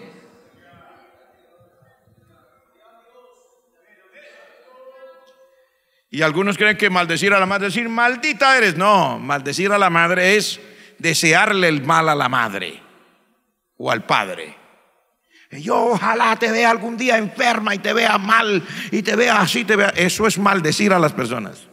Y algunos creen que maldecir a la madre es decir, maldita eres. No, maldecir a la madre es desearle el mal a la madre o al padre. Yo ojalá te vea algún día enferma y te vea mal y te vea así, te vea. Eso es maldecir a las personas.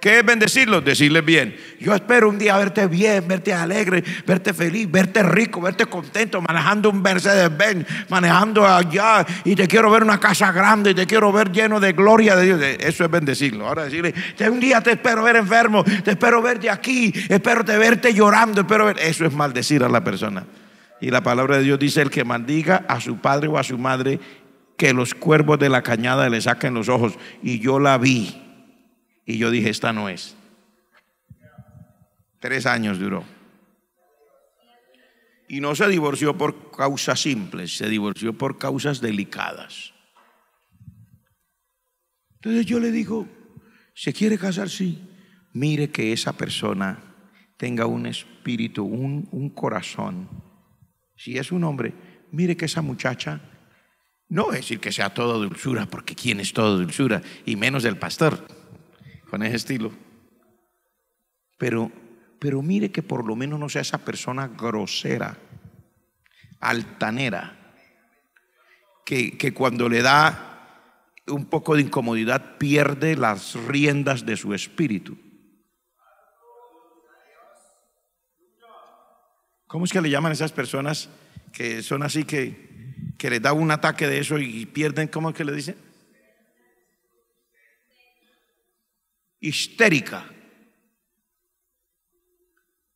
¿Qué es bendecirlo? Decirle bien. Yo espero un día verte bien, verte alegre, verte feliz, verte rico, verte contento, manejando un Mercedes-Benz, manejando allá, y te quiero ver una casa grande, y te quiero ver lleno de gloria de Dios. Eso es bendecirlo. Ahora decirle, un día te espero ver enfermo, te espero verte aquí, espero verte llorando, espero Eso es maldecir a la persona. Y la palabra de Dios dice, el que maldiga a su padre o a su madre, que los cuervos de la cañada le saquen los ojos. Y yo la vi. Y yo dije, esta no es. Tres años duró. Y no se divorció por causas simples, se divorció por causas delicadas. Entonces yo le digo, ¿se quiere casar? Sí. Mire que esa persona tenga un espíritu, un, un corazón. Si es un hombre, mire que esa muchacha, no es decir que sea todo dulzura, porque ¿quién es todo dulzura? Y menos el pastor con ese estilo. Pero, pero mire que por lo menos no sea esa persona grosera, altanera, que, cuando le da un poco de incomodidad pierde las riendas de su espíritu. ¿Cómo es que le llaman a esas personas que son así que, que les da un ataque de eso y pierden? ¿Cómo es que le dicen? histérica.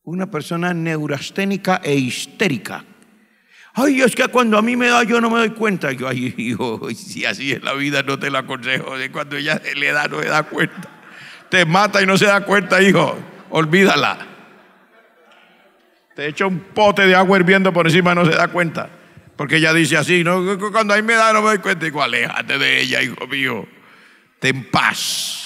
Una persona neurasténica e histérica. Ay, es que cuando a mí me da yo no me doy cuenta. Yo, ay, hijo, si así es la vida no te la aconsejo. De cuando ella le da no se da cuenta. Te mata y no se da cuenta, hijo. Olvídala. Te echa un pote de agua hirviendo por encima no se da cuenta. Porque ella dice así, no, cuando a mí me da no me doy cuenta. Digo, aléjate de ella, hijo mío. Ten paz.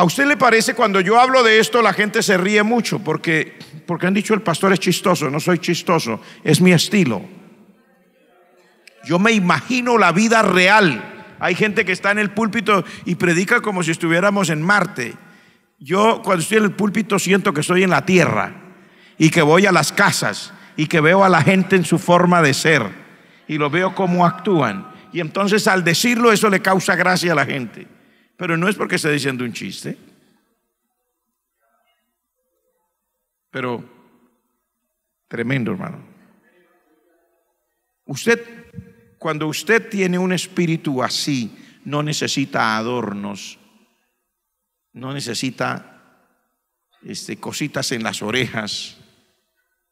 ¿A usted le parece cuando yo hablo de esto la gente se ríe mucho porque, porque han dicho el pastor es chistoso? No soy chistoso, es mi estilo. Yo me imagino la vida real. Hay gente que está en el púlpito y predica como si estuviéramos en Marte. Yo cuando estoy en el púlpito siento que estoy en la tierra y que voy a las casas y que veo a la gente en su forma de ser y lo veo como actúan. Y entonces al decirlo eso le causa gracia a la gente. Pero no es porque esté diciendo un chiste. Pero tremendo, hermano. Usted, cuando usted tiene un espíritu así, no necesita adornos, no necesita este, cositas en las orejas,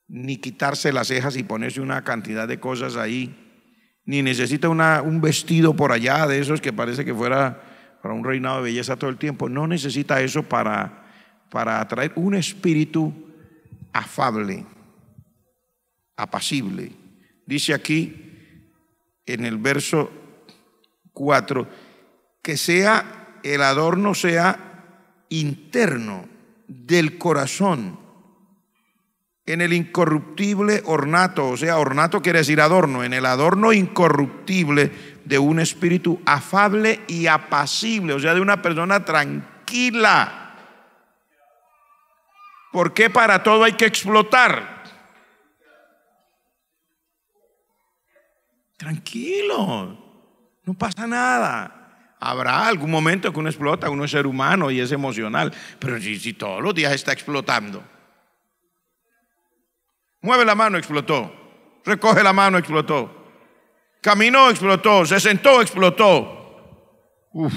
ni quitarse las cejas y ponerse una cantidad de cosas ahí, ni necesita una, un vestido por allá de esos que parece que fuera para un reinado de belleza todo el tiempo, no necesita eso para, para atraer un espíritu afable, apacible. Dice aquí en el verso 4, que sea el adorno sea interno del corazón, en el incorruptible ornato, o sea, ornato quiere decir adorno, en el adorno incorruptible de un espíritu afable y apacible, o sea, de una persona tranquila. ¿Por qué para todo hay que explotar? Tranquilo, no pasa nada. Habrá algún momento que uno explota, uno es ser humano y es emocional, pero si, todos los días está explotando. Mueve la mano, explotó. Recoge la mano, explotó. Caminó, explotó. Se sentó, explotó. Uf.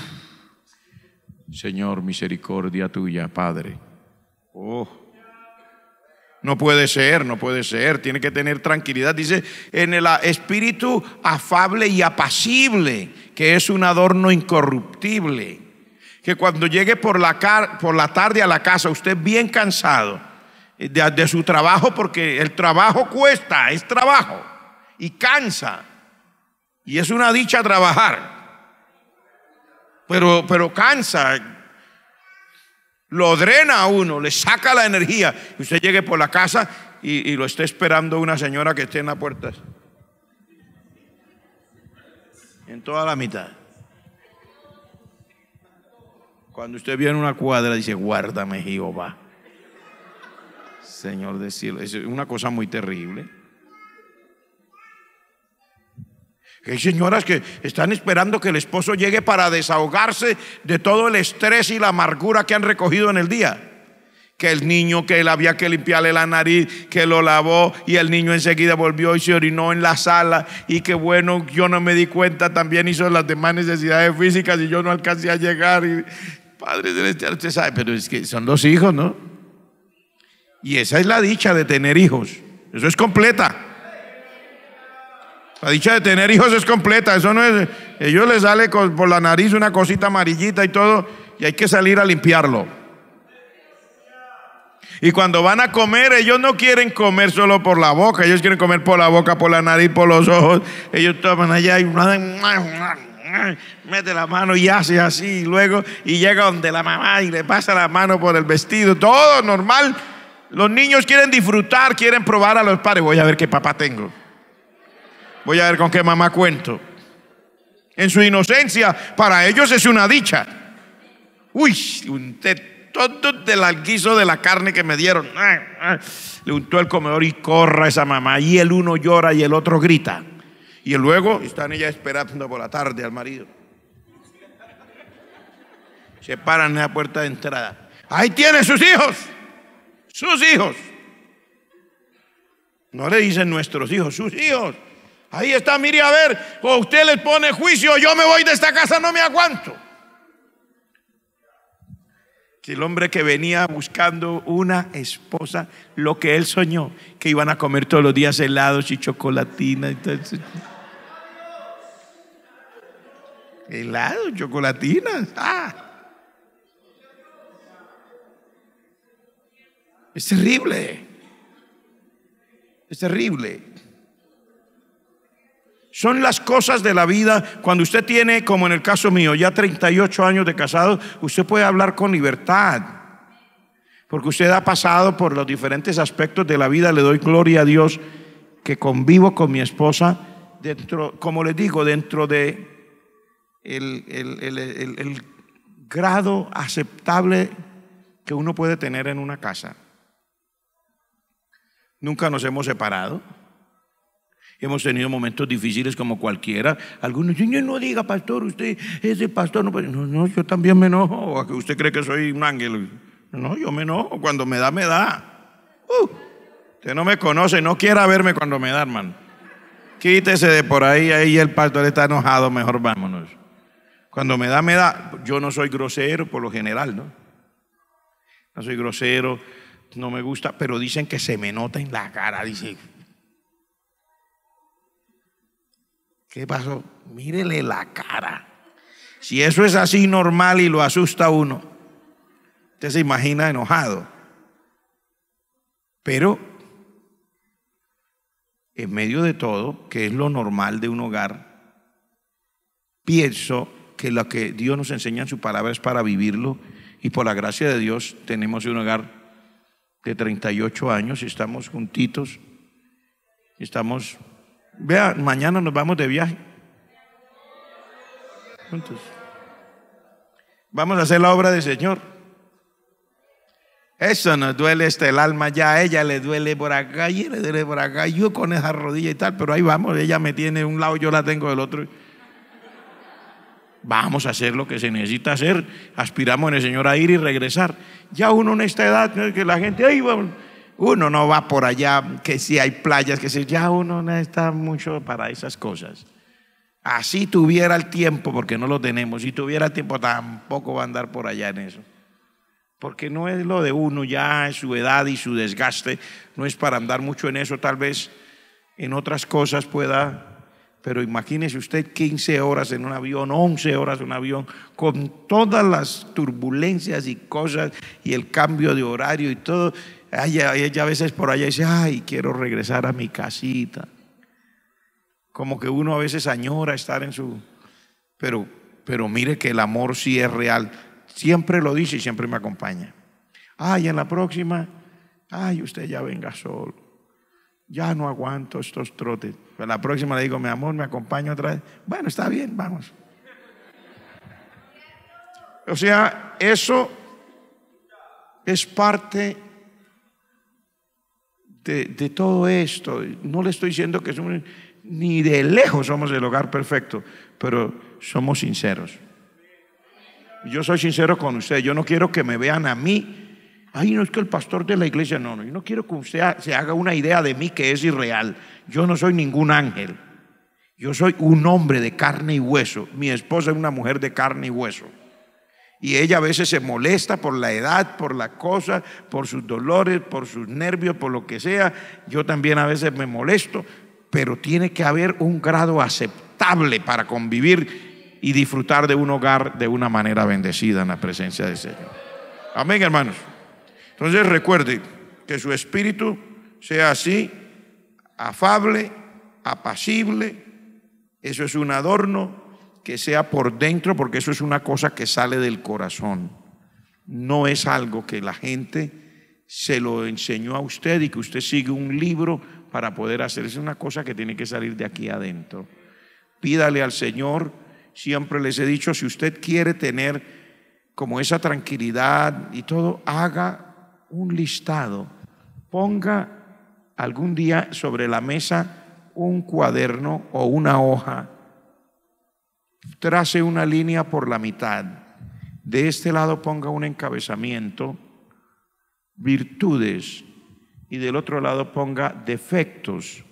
Señor, misericordia tuya, Padre. Oh. No puede ser, no puede ser. Tiene que tener tranquilidad. Dice, en el espíritu afable y apacible, que es un adorno incorruptible. Que cuando llegue por la, por la tarde a la casa, usted bien cansado eh, de su trabajo, porque el trabajo cuesta, es trabajo y cansa. Y es una dicha trabajar. Pero, pero cansa, lo drena a uno, le saca la energía. Usted llegue por la casa y, lo esté esperando una señora que esté en la puerta. En toda la mitad. Cuando usted viene una cuadra, dice, guárdame Jehová. Señor de cielo. Es una cosa muy terrible. Hay señoras que están esperando que el esposo llegue para desahogarse de todo el estrés y la amargura que han recogido en el día. Que el niño, que él había que limpiarle la nariz, que lo lavó y el niño enseguida volvió y se orinó en la sala y que bueno, yo no me di cuenta, también hizo las demás necesidades físicas y yo no alcancé a llegar. Padre Celestial, usted sabe, pero es que son dos hijos, ¿no? Y esa es la dicha de tener hijos. Eso es completa. La dicha de tener hijos es completa, eso no es. Ellos les sale por la nariz una cosita amarillita y todo, y hay que salir a limpiarlo. Y cuando van a comer, ellos no quieren comer solo por la boca, ellos quieren comer por la boca, por la nariz, por los ojos. Ellos toman allá y mete la mano y hace así, y luego, y llega donde la mamá y le pasa la mano por el vestido, todo normal. Los niños quieren disfrutar, quieren probar a los padres. Voy a ver qué papá tengo. Voy a ver con qué mamá cuento. En su inocencia, para ellos es una dicha. Uy, unté todo del alguizo de la carne que me dieron. Le untó el comedor y corra esa mamá. Y el uno llora y el otro grita. Y luego están ellas esperando por la tarde al marido. Se paran en la puerta de entrada. Ahí tiene sus hijos. Sus hijos. No le dicen nuestros hijos, sus hijos. Ahí está, mire a ver, o usted les pone juicio, yo me voy de esta casa, no me aguanto. Que el hombre que venía buscando una esposa, lo que él soñó, que iban a comer todos los días helados y chocolatina. helados, chocolatina, Ah. Es terrible. Es terrible. Son las cosas de la vida. Cuando usted tiene, como en el caso mío, ya 38 años de casado, usted puede hablar con libertad. Porque usted ha pasado por los diferentes aspectos de la vida. Le doy gloria a Dios que convivo con mi esposa dentro, como le digo, dentro de el grado aceptable que uno puede tener en una casa. Nunca nos hemos separado. Hemos tenido momentos difíciles como cualquiera. Algunos dicen, no diga, pastor, usted es el pastor. Pues, no, no, yo también me enojo. ¿A usted cree que soy un ángel? No, yo me enojo. Cuando me da, me da. Uh, usted no me conoce, no quiera verme cuando me da, hermano. Quítese de por ahí, ahí el pastor está enojado, mejor vámonos. Cuando me da, me da. Yo no soy grosero por lo general, ¿no? No soy grosero, no me gusta, pero dicen que se me nota en la cara, dice ¿Qué pasó? Mírele la cara. Si eso es así normal y lo asusta a uno, usted se imagina enojado. Pero en medio de todo, que es lo normal de un hogar, pienso que lo que Dios nos enseña en su palabra es para vivirlo y por la gracia de Dios tenemos un hogar de 38 años, y estamos juntitos, estamos Vea, mañana nos vamos de viaje. Juntos. Vamos a hacer la obra del Señor. Eso nos duele este el alma ya, a ella le duele por acá y le duele por acá, yo con esa rodilla y tal, pero ahí vamos, ella me tiene de un lado, yo la tengo del otro. Vamos a hacer lo que se necesita hacer, aspiramos en el Señor a ir y regresar. Ya uno en esta edad, que la gente, ahí vamos uno no va por allá, que si hay playas, que si ya uno no está mucho para esas cosas. Así tuviera el tiempo, porque no lo tenemos, si tuviera tiempo tampoco va a andar por allá en eso. Porque no es lo de uno, ya su edad y su desgaste, no es para andar mucho en eso, tal vez en otras cosas pueda pero imagínese usted 15 horas en un avión, 11 horas en un avión, con todas las turbulencias y cosas y el cambio de horario y todo, ella a veces por allá dice, ay, quiero regresar a mi casita. Como que uno a veces añora estar en su... Pero, pero mire que el amor sí es real. Siempre lo dice y siempre me acompaña. Ay, en la próxima, ay, usted ya venga solo. Ya no aguanto estos trotes. en la próxima le digo, mi amor, me acompaña otra vez. Bueno, está bien, vamos. O sea, eso es parte de, todo esto. No le estoy diciendo que somos, ni de lejos somos el hogar perfecto, pero somos sinceros. Yo soy sincero con usted, yo no quiero que me vean a mí. Ay, no es que el pastor de la iglesia, no, no, yo no quiero que usted se haga una idea de mí que es irreal. Yo no soy ningún ángel. Yo soy un hombre de carne y hueso. Mi esposa es una mujer de carne y hueso. Y ella a veces se molesta por la edad, por la cosa, por sus dolores, por sus nervios, por lo que sea. Yo también a veces me molesto, pero tiene que haber un grado aceptable para convivir y disfrutar de un hogar de una manera bendecida en la presencia del Señor. Amén, hermanos. Entonces recuerde que su espíritu sea así, afable, apacible. Eso es un adorno que sea por dentro, porque eso es una cosa que sale del corazón. No es algo que la gente se lo enseñó a usted y que usted sigue un libro para poder hacer. Es una cosa que tiene que salir de aquí adentro. Pídale al Señor, siempre les he dicho, si usted quiere tener como esa tranquilidad y todo, haga un listado. Ponga algún día sobre la mesa un cuaderno o una hoja trace una línea por la mitad. De este lado ponga un encabezamiento, virtudes, y del otro lado ponga defectos.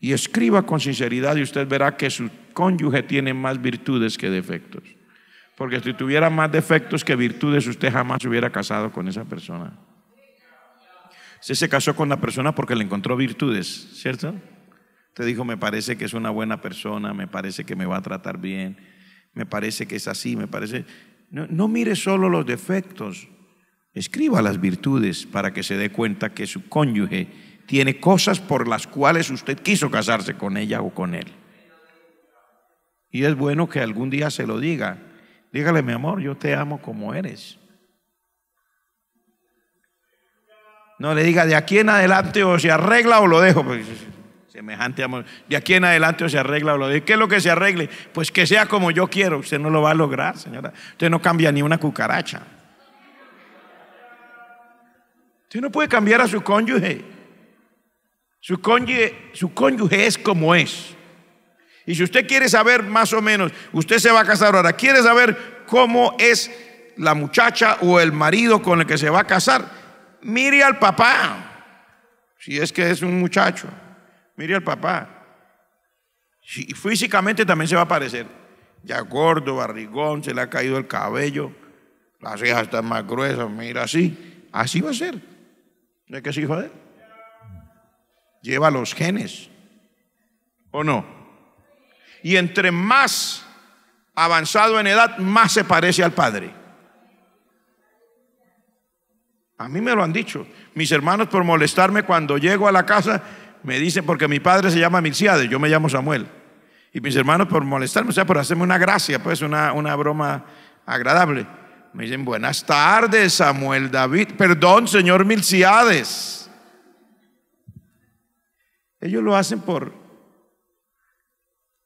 Y escriba con sinceridad y usted verá que su cónyuge tiene más virtudes que defectos. Porque si tuviera más defectos que virtudes, usted jamás se hubiera casado con esa persona. Usted se casó con la persona porque le encontró virtudes, ¿cierto? Usted dijo, me parece que es una buena persona, me parece que me va a tratar bien, me parece que es así, me parece... No, no mire solo los defectos, escriba las virtudes para que se dé cuenta que su cónyuge tiene cosas por las cuales usted quiso casarse con ella o con él. Y es bueno que algún día se lo diga. Dígale, mi amor, yo te amo como eres. No le diga de aquí en adelante o se arregla o lo dejo. Pues, Semejante amor. De aquí en adelante se arregla lo de. ¿Qué es lo que se arregle? Pues que sea como yo quiero. Usted no lo va a lograr, señora. Usted no cambia ni una cucaracha. Usted no puede cambiar a su cónyuge. Su cónyuge, su cónyuge es como es. Y si usted quiere saber más o menos, usted se va a casar ahora, quiere saber cómo es la muchacha o el marido con el que se va a casar, mire al papá, si es que es un muchacho mire al papá. físicamente también se va a parecer. Ya gordo, barrigón, se le ha caído el cabello, las cejas están más gruesas, mira así. Así va a ser. ¿De qué es hijo de él? Lleva los genes. ¿O no? Y entre más avanzado en edad, más se parece al padre. A mí me lo han dicho. Mis hermanos por molestarme cuando llego a la casa me dicen porque mi padre se llama Milciades, yo me llamo Samuel. Y mis hermanos, por molestarme, o sea, por hacerme una gracia, pues, una, broma agradable. Me dicen, buenas tardes, Samuel David. Perdón, señor Milciades. Ellos lo hacen por,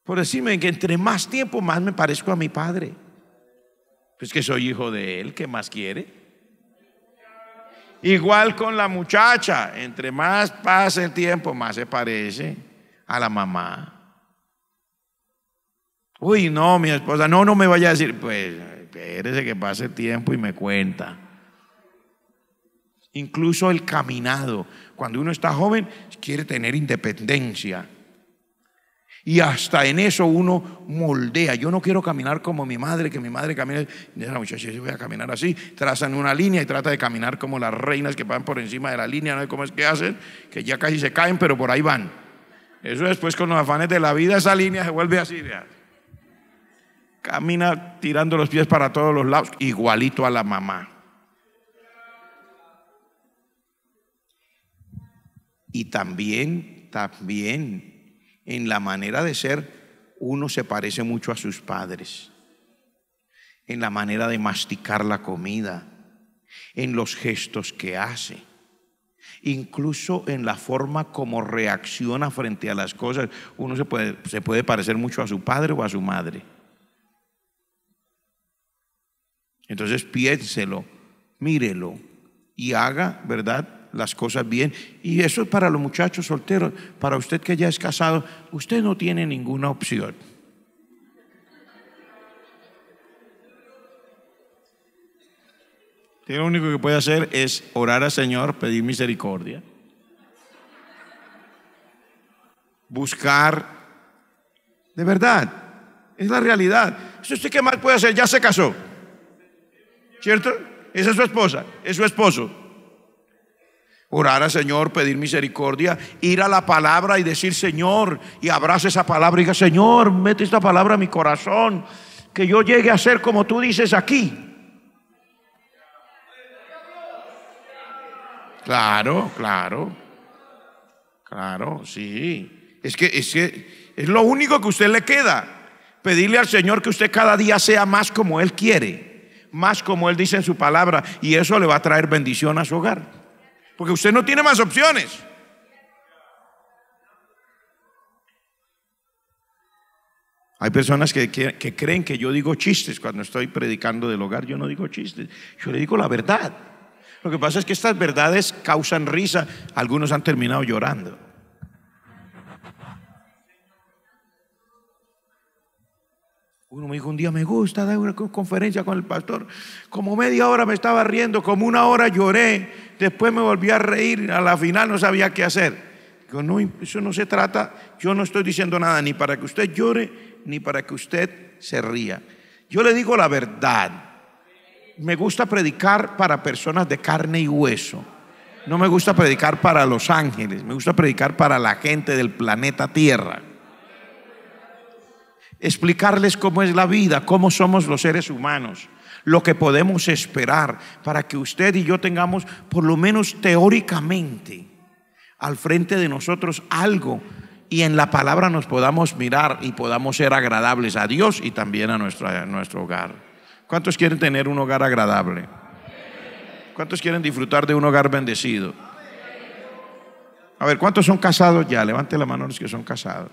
por decirme que entre más tiempo más me parezco a mi padre. Pues que soy hijo de él, ¿qué más quiere? Igual con la muchacha, entre más pasa el tiempo, más se parece a la mamá. Uy, no, mi esposa, no, no me vaya a decir, pues, espérese que pase el tiempo y me cuenta. Incluso el caminado, cuando uno está joven, quiere tener independencia y hasta en eso uno moldea. Yo no quiero caminar como mi madre, que mi madre camina. la muchacha, yo voy a caminar así. Trazan una línea y trata de caminar como las reinas que van por encima de la línea. No sé cómo es que hacen, que ya casi se caen, pero por ahí van. Eso después, con los afanes de la vida, esa línea se vuelve así. Camina tirando los pies para todos los lados, igualito a la mamá. Y también, también en la manera de ser, uno se parece mucho a sus padres, en la manera de masticar la comida, en los gestos que hace, incluso en la forma como reacciona frente a las cosas. Uno se puede, se puede parecer mucho a su padre o a su madre. Entonces piénselo, mírelo y haga, ¿verdad? las cosas bien. Y eso es para los muchachos solteros. Para usted que ya es casado, usted no tiene ninguna opción. Usted lo único que puede hacer es orar al Señor, pedir misericordia, buscar, de verdad, es la realidad. ¿Eso usted qué más puede hacer? Ya se casó, ¿cierto? Esa es su esposa, es su esposo. Orar al Señor, pedir misericordia, ir a la palabra y decir Señor, y abraza esa palabra y diga Señor, mete esta palabra a mi corazón, que yo llegue a ser como tú dices aquí. Claro, claro, claro, sí. Es que, es que es lo único que a usted le queda. Pedirle al Señor que usted cada día sea más como Él quiere, más como Él dice en su palabra, y eso le va a traer bendición a su hogar porque usted no tiene más opciones. Hay personas que, creen que yo digo chistes cuando estoy predicando del hogar. Yo no digo chistes, yo le digo la verdad. Lo que pasa es que estas verdades causan risa. Algunos han terminado llorando. Uno me dijo un día, me gusta dar una conferencia con el pastor. Como media hora me estaba riendo, como una hora lloré, después me volví a reír, a la final no sabía qué hacer. Digo, no, eso no se trata, yo no estoy diciendo nada ni para que usted llore, ni para que usted se ría. Yo le digo la verdad. Me gusta predicar para personas de carne y hueso. No me gusta predicar para los ángeles, me gusta predicar para la gente del planeta Tierra explicarles cómo es la vida, cómo somos los seres humanos, lo que podemos esperar para que usted y yo tengamos, por lo menos teóricamente, al frente de nosotros algo y en la palabra nos podamos mirar y podamos ser agradables a Dios y también a, nuestro hogar. ¿Cuántos quieren tener un hogar agradable? ¿Cuántos quieren disfrutar de un hogar bendecido? A ver, ¿cuántos son casados ya? Levante la mano los que son casados.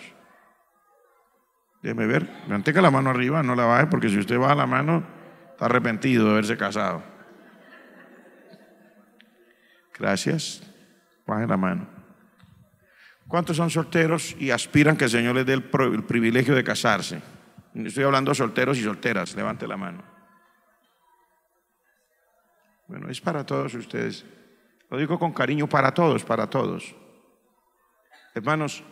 Déjeme ver. Mantenga la mano arriba, no la baje, porque si usted baja la mano, está arrepentido de haberse casado. Gracias. Baje la mano. ¿Cuántos son solteros y aspiran que el Señor les dé el, privilegio de casarse? Estoy hablando de solteros y solteras. Levante la mano. Bueno, es para todos ustedes. Lo digo con cariño, para todos, para todos. Hermanos,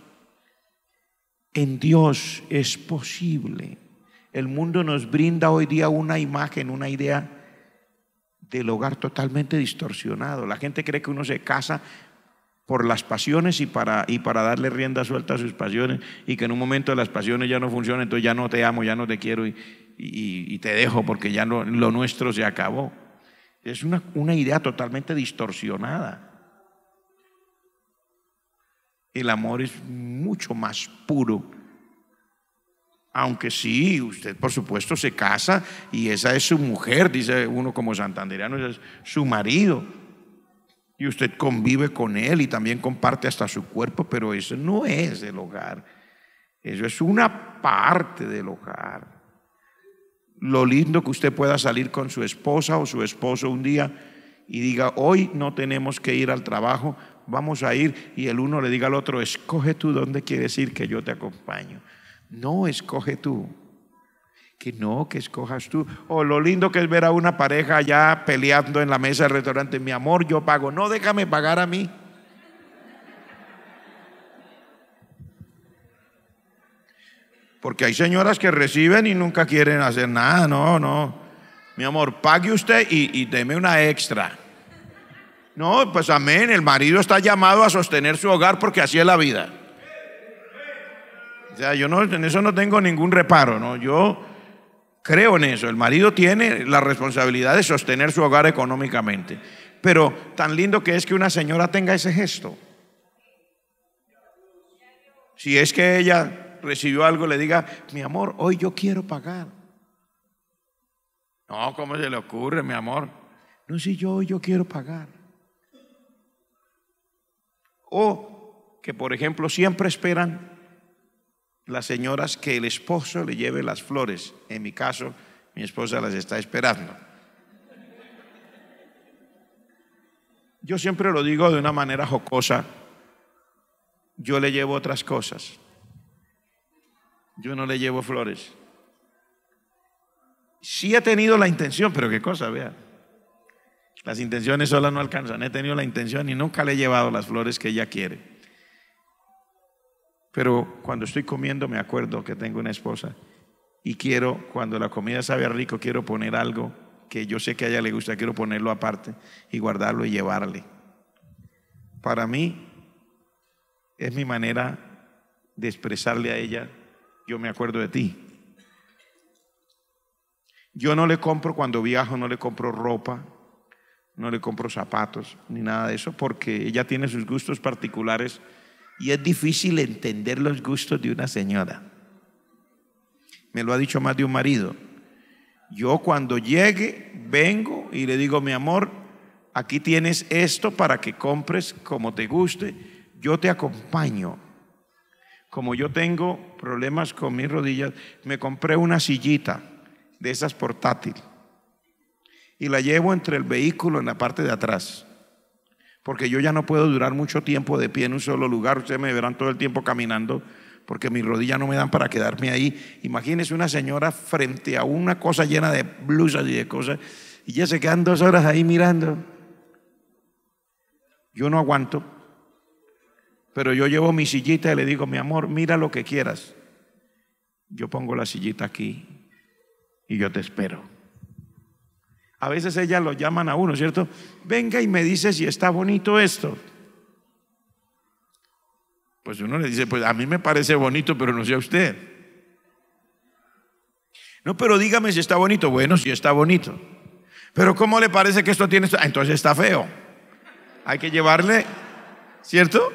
en Dios es posible. El mundo nos brinda hoy día una imagen, una idea del hogar totalmente distorsionado. La gente cree que uno se casa por las pasiones y para, y para darle rienda suelta a sus pasiones y que en un momento las pasiones ya no funcionan, entonces ya no te amo, ya no te quiero y, te dejo porque ya no, lo nuestro se acabó. Es una idea totalmente distorsionada el amor es mucho más puro. Aunque sí, usted por supuesto se casa y esa es su mujer, dice uno como santandereano, es su marido. Y usted convive con él y también comparte hasta su cuerpo, pero eso no es el hogar. Eso es una parte del hogar. Lo lindo que usted pueda salir con su esposa o su esposo un día y diga, hoy no tenemos que ir al trabajo vamos a ir y el uno le diga al otro, escoge tú dónde quieres ir que yo te acompaño. No, escoge tú. Que no, que escojas tú. O oh, lo lindo que es ver a una pareja allá peleando en la mesa del restaurante, mi amor, yo pago. No, déjame pagar a mí. Porque hay señoras que reciben y nunca quieren hacer nada. No, no. Mi amor, pague usted y, y deme una extra. No, pues amén, el marido está llamado a sostener su hogar porque así es la vida. O sea, yo no, en eso no tengo ningún reparo, ¿no? Yo creo en eso. El marido tiene la responsabilidad de sostener su hogar económicamente. Pero tan lindo que es que una señora tenga ese gesto. Si es que ella recibió algo, le diga, mi amor, hoy yo quiero pagar. No, ¿cómo se le ocurre, mi amor? No, si yo hoy yo quiero pagar. O que, por ejemplo, siempre esperan las señoras que el esposo le lleve las flores. En mi caso, mi esposa las está esperando. Yo siempre lo digo de una manera jocosa. Yo le llevo otras cosas. Yo no le llevo flores. Sí he tenido la intención, pero qué cosa, vea. Las intenciones solas no alcanzan. He tenido la intención y nunca le he llevado las flores que ella quiere. Pero cuando estoy comiendo me acuerdo que tengo una esposa y quiero, cuando la comida sabe rico, quiero poner algo que yo sé que a ella le gusta, quiero ponerlo aparte y guardarlo y llevarle. Para mí es mi manera de expresarle a ella, yo me acuerdo de ti. Yo no le compro cuando viajo, no le compro ropa, no le compro zapatos ni nada de eso porque ella tiene sus gustos particulares y es difícil entender los gustos de una señora. Me lo ha dicho más de un marido. Yo cuando llegue vengo y le digo, mi amor, aquí tienes esto para que compres como te guste, yo te acompaño. Como yo tengo problemas con mis rodillas, me compré una sillita de esas portátiles y la llevo entre el vehículo en la parte de atrás. Porque yo ya no puedo durar mucho tiempo de pie en un solo lugar. Ustedes me verán todo el tiempo caminando porque mis rodillas no me dan para quedarme ahí. imagínese una señora frente a una cosa llena de blusas y de cosas y ya se quedan dos horas ahí mirando. Yo no aguanto, pero yo llevo mi sillita y le digo, mi amor, mira lo que quieras. Yo pongo la sillita aquí y yo te espero. A veces ellas lo llaman a uno, ¿cierto? Venga y me dice si está bonito esto. Pues uno le dice, pues a mí me parece bonito, pero no sé a usted. No, pero dígame si está bonito. Bueno, si está bonito. Pero ¿cómo le parece que esto tiene ah, entonces está feo. Hay que llevarle, ¿cierto?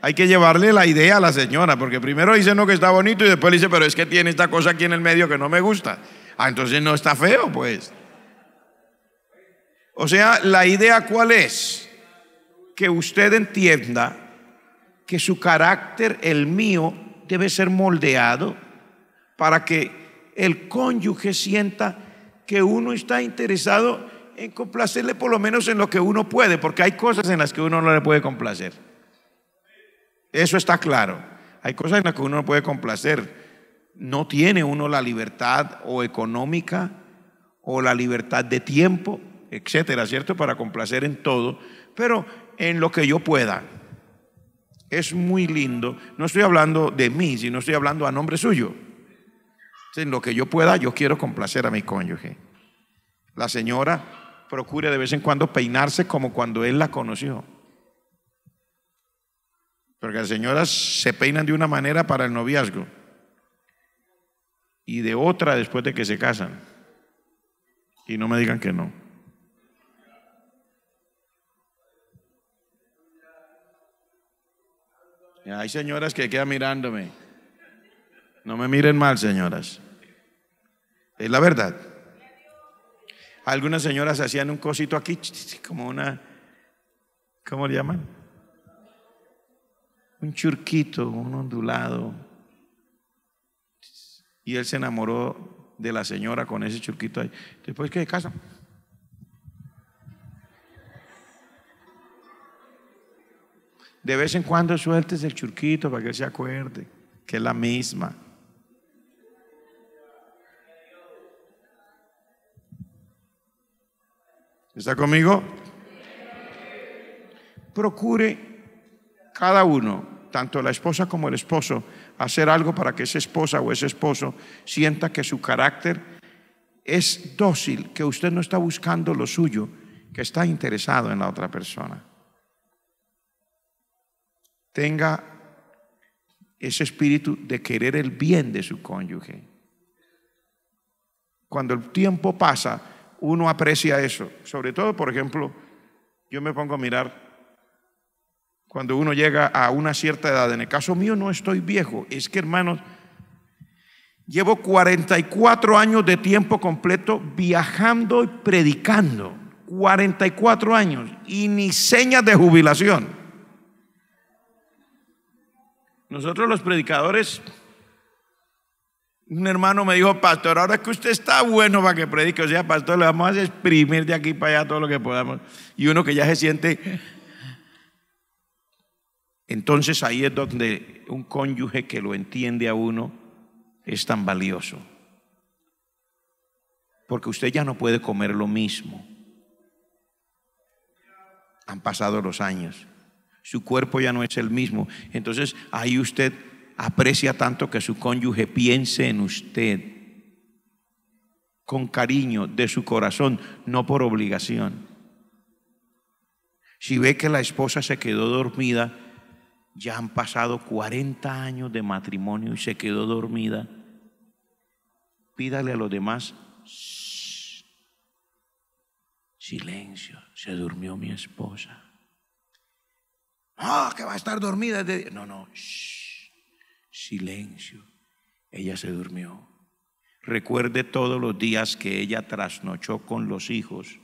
Hay que llevarle la idea a la señora, porque primero dice no que está bonito y después le dice, pero es que tiene esta cosa aquí en el medio que no me gusta. Ah, entonces no está feo, pues. O sea, la idea cuál es? Que usted entienda que su carácter, el mío, debe ser moldeado para que el cónyuge sienta que uno está interesado en complacerle por lo menos en lo que uno puede, porque hay cosas en las que uno no le puede complacer. Eso está claro. Hay cosas en las que uno no puede complacer. No tiene uno la libertad o económica o la libertad de tiempo etcétera, ¿cierto? Para complacer en todo, pero en lo que yo pueda. Es muy lindo. No estoy hablando de mí, sino estoy hablando a nombre suyo. En lo que yo pueda, yo quiero complacer a mi cónyuge. La señora procure de vez en cuando peinarse como cuando él la conoció. Porque las señoras se peinan de una manera para el noviazgo y de otra después de que se casan. Y no me digan que no. Hay señoras que quedan mirándome. No me miren mal, señoras. Es la verdad. Algunas señoras hacían un cosito aquí, como una, ¿cómo le llaman? Un churquito, un ondulado. Y él se enamoró de la señora con ese churquito ahí. Después que de casa, De vez en cuando sueltes el churquito para que se acuerde que es la misma. ¿Está conmigo? Procure cada uno, tanto la esposa como el esposo, hacer algo para que esa esposa o ese esposo sienta que su carácter es dócil, que usted no está buscando lo suyo, que está interesado en la otra persona tenga ese espíritu de querer el bien de su cónyuge. Cuando el tiempo pasa, uno aprecia eso. Sobre todo, por ejemplo, yo me pongo a mirar cuando uno llega a una cierta edad. En el caso mío no estoy viejo, es que hermanos, llevo 44 años de tiempo completo viajando y predicando. 44 años y ni señas de jubilación. Nosotros los predicadores, un hermano me dijo, pastor, ahora que usted está bueno para que predique, o sea, pastor, le vamos a exprimir de aquí para allá todo lo que podamos. Y uno que ya se siente... Entonces ahí es donde un cónyuge que lo entiende a uno es tan valioso. Porque usted ya no puede comer lo mismo. Han pasado los años su cuerpo ya no es el mismo. Entonces ahí usted aprecia tanto que su cónyuge piense en usted con cariño de su corazón, no por obligación. Si ve que la esposa se quedó dormida, ya han pasado 40 años de matrimonio y se quedó dormida, pídale a los demás, silencio, se durmió mi esposa. Ah, que va a estar dormida. No, no. silencio. Ella se durmió. Recuerde todos los días que ella trasnochó con los hijos.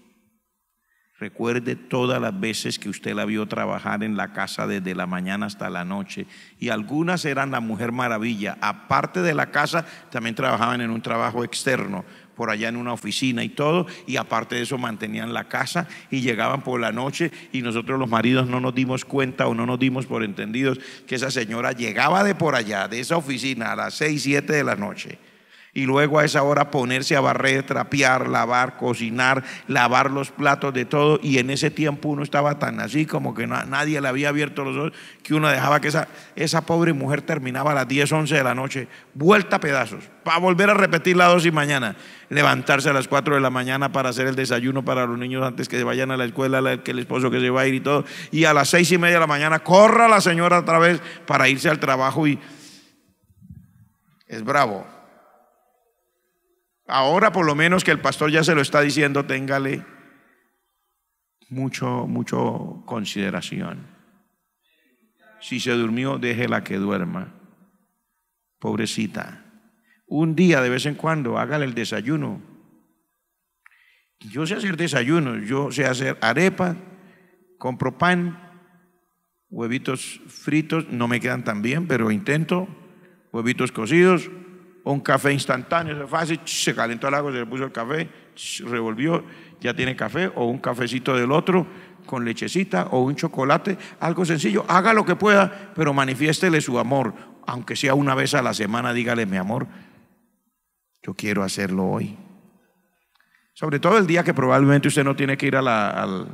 Recuerde todas las veces que usted la vio trabajar en la casa desde la mañana hasta la noche. Y algunas eran la Mujer Maravilla. Aparte de la casa, también trabajaban en un trabajo externo por allá en una oficina y todo, y aparte de eso mantenían la casa y llegaban por la noche y nosotros los maridos no nos dimos cuenta o no nos dimos por entendidos que esa señora llegaba de por allá, de esa oficina a las 6, 7 de la noche y luego a esa hora ponerse a barrer, trapear, lavar, cocinar, lavar los platos de todo. Y en ese tiempo uno estaba tan así como que nadie le había abierto los ojos, que uno dejaba que esa, esa pobre mujer terminaba a las 10, 11 de la noche, vuelta a pedazos, para volver a repetir las 2 y mañana, levantarse a las 4 de la mañana para hacer el desayuno para los niños antes que se vayan a la escuela, que el esposo que se va a ir y todo. Y a las 6 y media de la mañana corra la señora otra vez para irse al trabajo y es bravo. Ahora por lo menos que el pastor ya se lo está diciendo, téngale mucho, mucho consideración. Si se durmió, déjela que duerma. Pobrecita. Un día de vez en cuando hágale el desayuno. Yo sé hacer desayuno, yo sé hacer arepa, compro pan, huevitos fritos, no me quedan tan bien, pero intento, huevitos cocidos, o un café instantáneo, fácil, se calentó el agua, se le puso el café, revolvió, ya tiene café, o un cafecito del otro con lechecita o un chocolate, algo sencillo, haga lo que pueda, pero manifiéstele su amor, aunque sea una vez a la semana, dígale, mi amor, yo quiero hacerlo hoy. Sobre todo el día que probablemente usted no tiene que ir al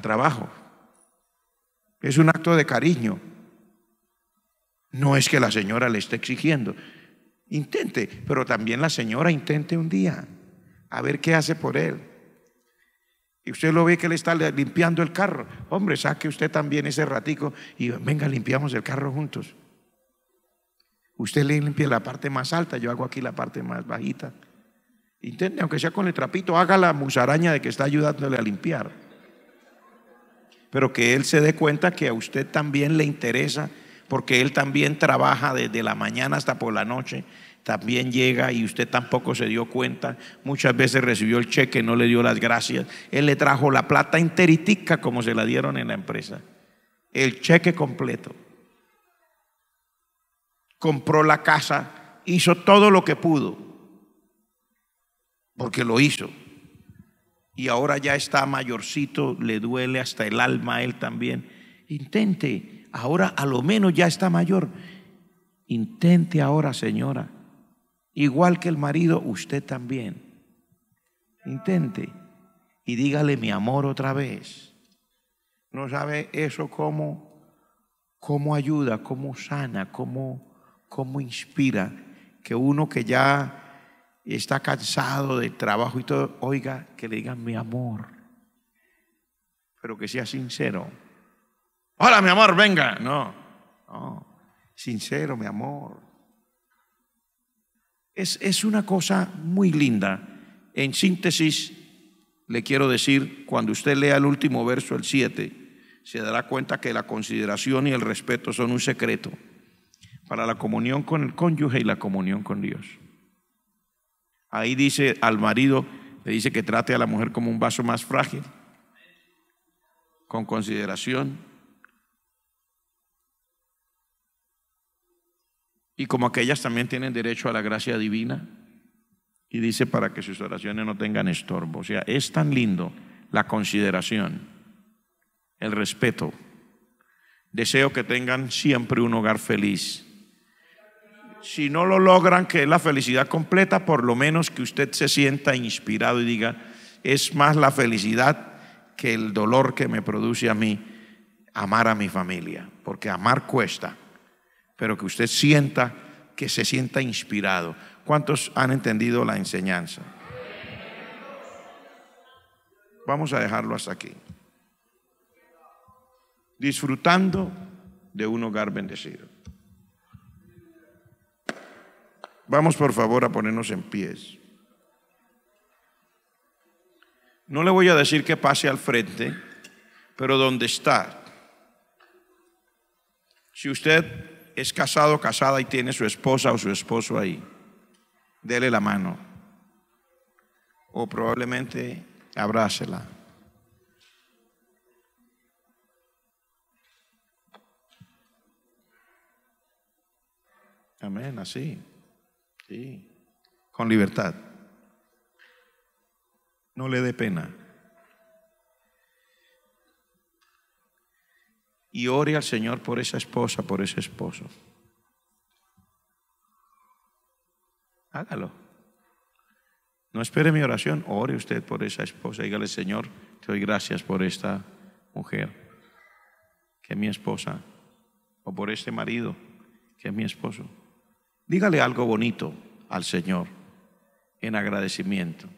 trabajo. Es un acto de cariño. No es que la señora le esté exigiendo. Intente, pero también la señora intente un día a ver qué hace por él. Y usted lo ve que le está limpiando el carro. Hombre, saque usted también ese ratico y venga, limpiamos el carro juntos. Usted le limpie la parte más alta, yo hago aquí la parte más bajita. Intente, aunque sea con el trapito, haga la musaraña de que está ayudándole a limpiar. Pero que él se dé cuenta que a usted también le interesa porque él también trabaja desde la mañana hasta por la noche, también llega y usted tampoco se dio cuenta, muchas veces recibió el cheque, no le dio las gracias, él le trajo la plata enteritica como se la dieron en la empresa, el cheque completo, compró la casa, hizo todo lo que pudo, porque lo hizo y ahora ya está mayorcito, le duele hasta el alma a él también. Intente, ahora a lo menos ya está mayor. Intente ahora, señora, igual que el marido, usted también. Intente y dígale mi amor otra vez. No sabe eso cómo, cómo ayuda, cómo sana, cómo, cómo inspira. Que uno que ya está cansado de trabajo y todo, oiga, que le digan mi amor, pero que sea sincero. Hola, mi amor, venga. No, no. Sincero, mi amor. Es, es una cosa muy linda. En síntesis, le quiero decir, cuando usted lea el último verso, el 7, se dará cuenta que la consideración y el respeto son un secreto para la comunión con el cónyuge y la comunión con Dios. Ahí dice al marido, le dice que trate a la mujer como un vaso más frágil, con consideración, Y como aquellas también tienen derecho a la gracia divina, y dice para que sus oraciones no tengan estorbo. O sea, es tan lindo la consideración, el respeto. Deseo que tengan siempre un hogar feliz. Si no lo logran, que es la felicidad completa, por lo menos que usted se sienta inspirado y diga, es más la felicidad que el dolor que me produce a mí amar a mi familia, porque amar cuesta pero que usted sienta que se sienta inspirado. ¿Cuántos han entendido la enseñanza? Vamos a dejarlo hasta aquí. Disfrutando de un hogar bendecido. Vamos por favor a ponernos en pies. No le voy a decir que pase al frente, pero donde está. Si usted es casado, casada y tiene su esposa o su esposo ahí, dele la mano. O probablemente abrácela. Amén, así. Sí. Con libertad. No le dé pena. y ore al Señor por esa esposa, por ese esposo. Hágalo. No espere mi oración, ore usted por esa esposa. Dígale, Señor, te doy gracias por esta mujer, que es mi esposa, o por este marido, que es mi esposo. Dígale algo bonito al Señor en agradecimiento.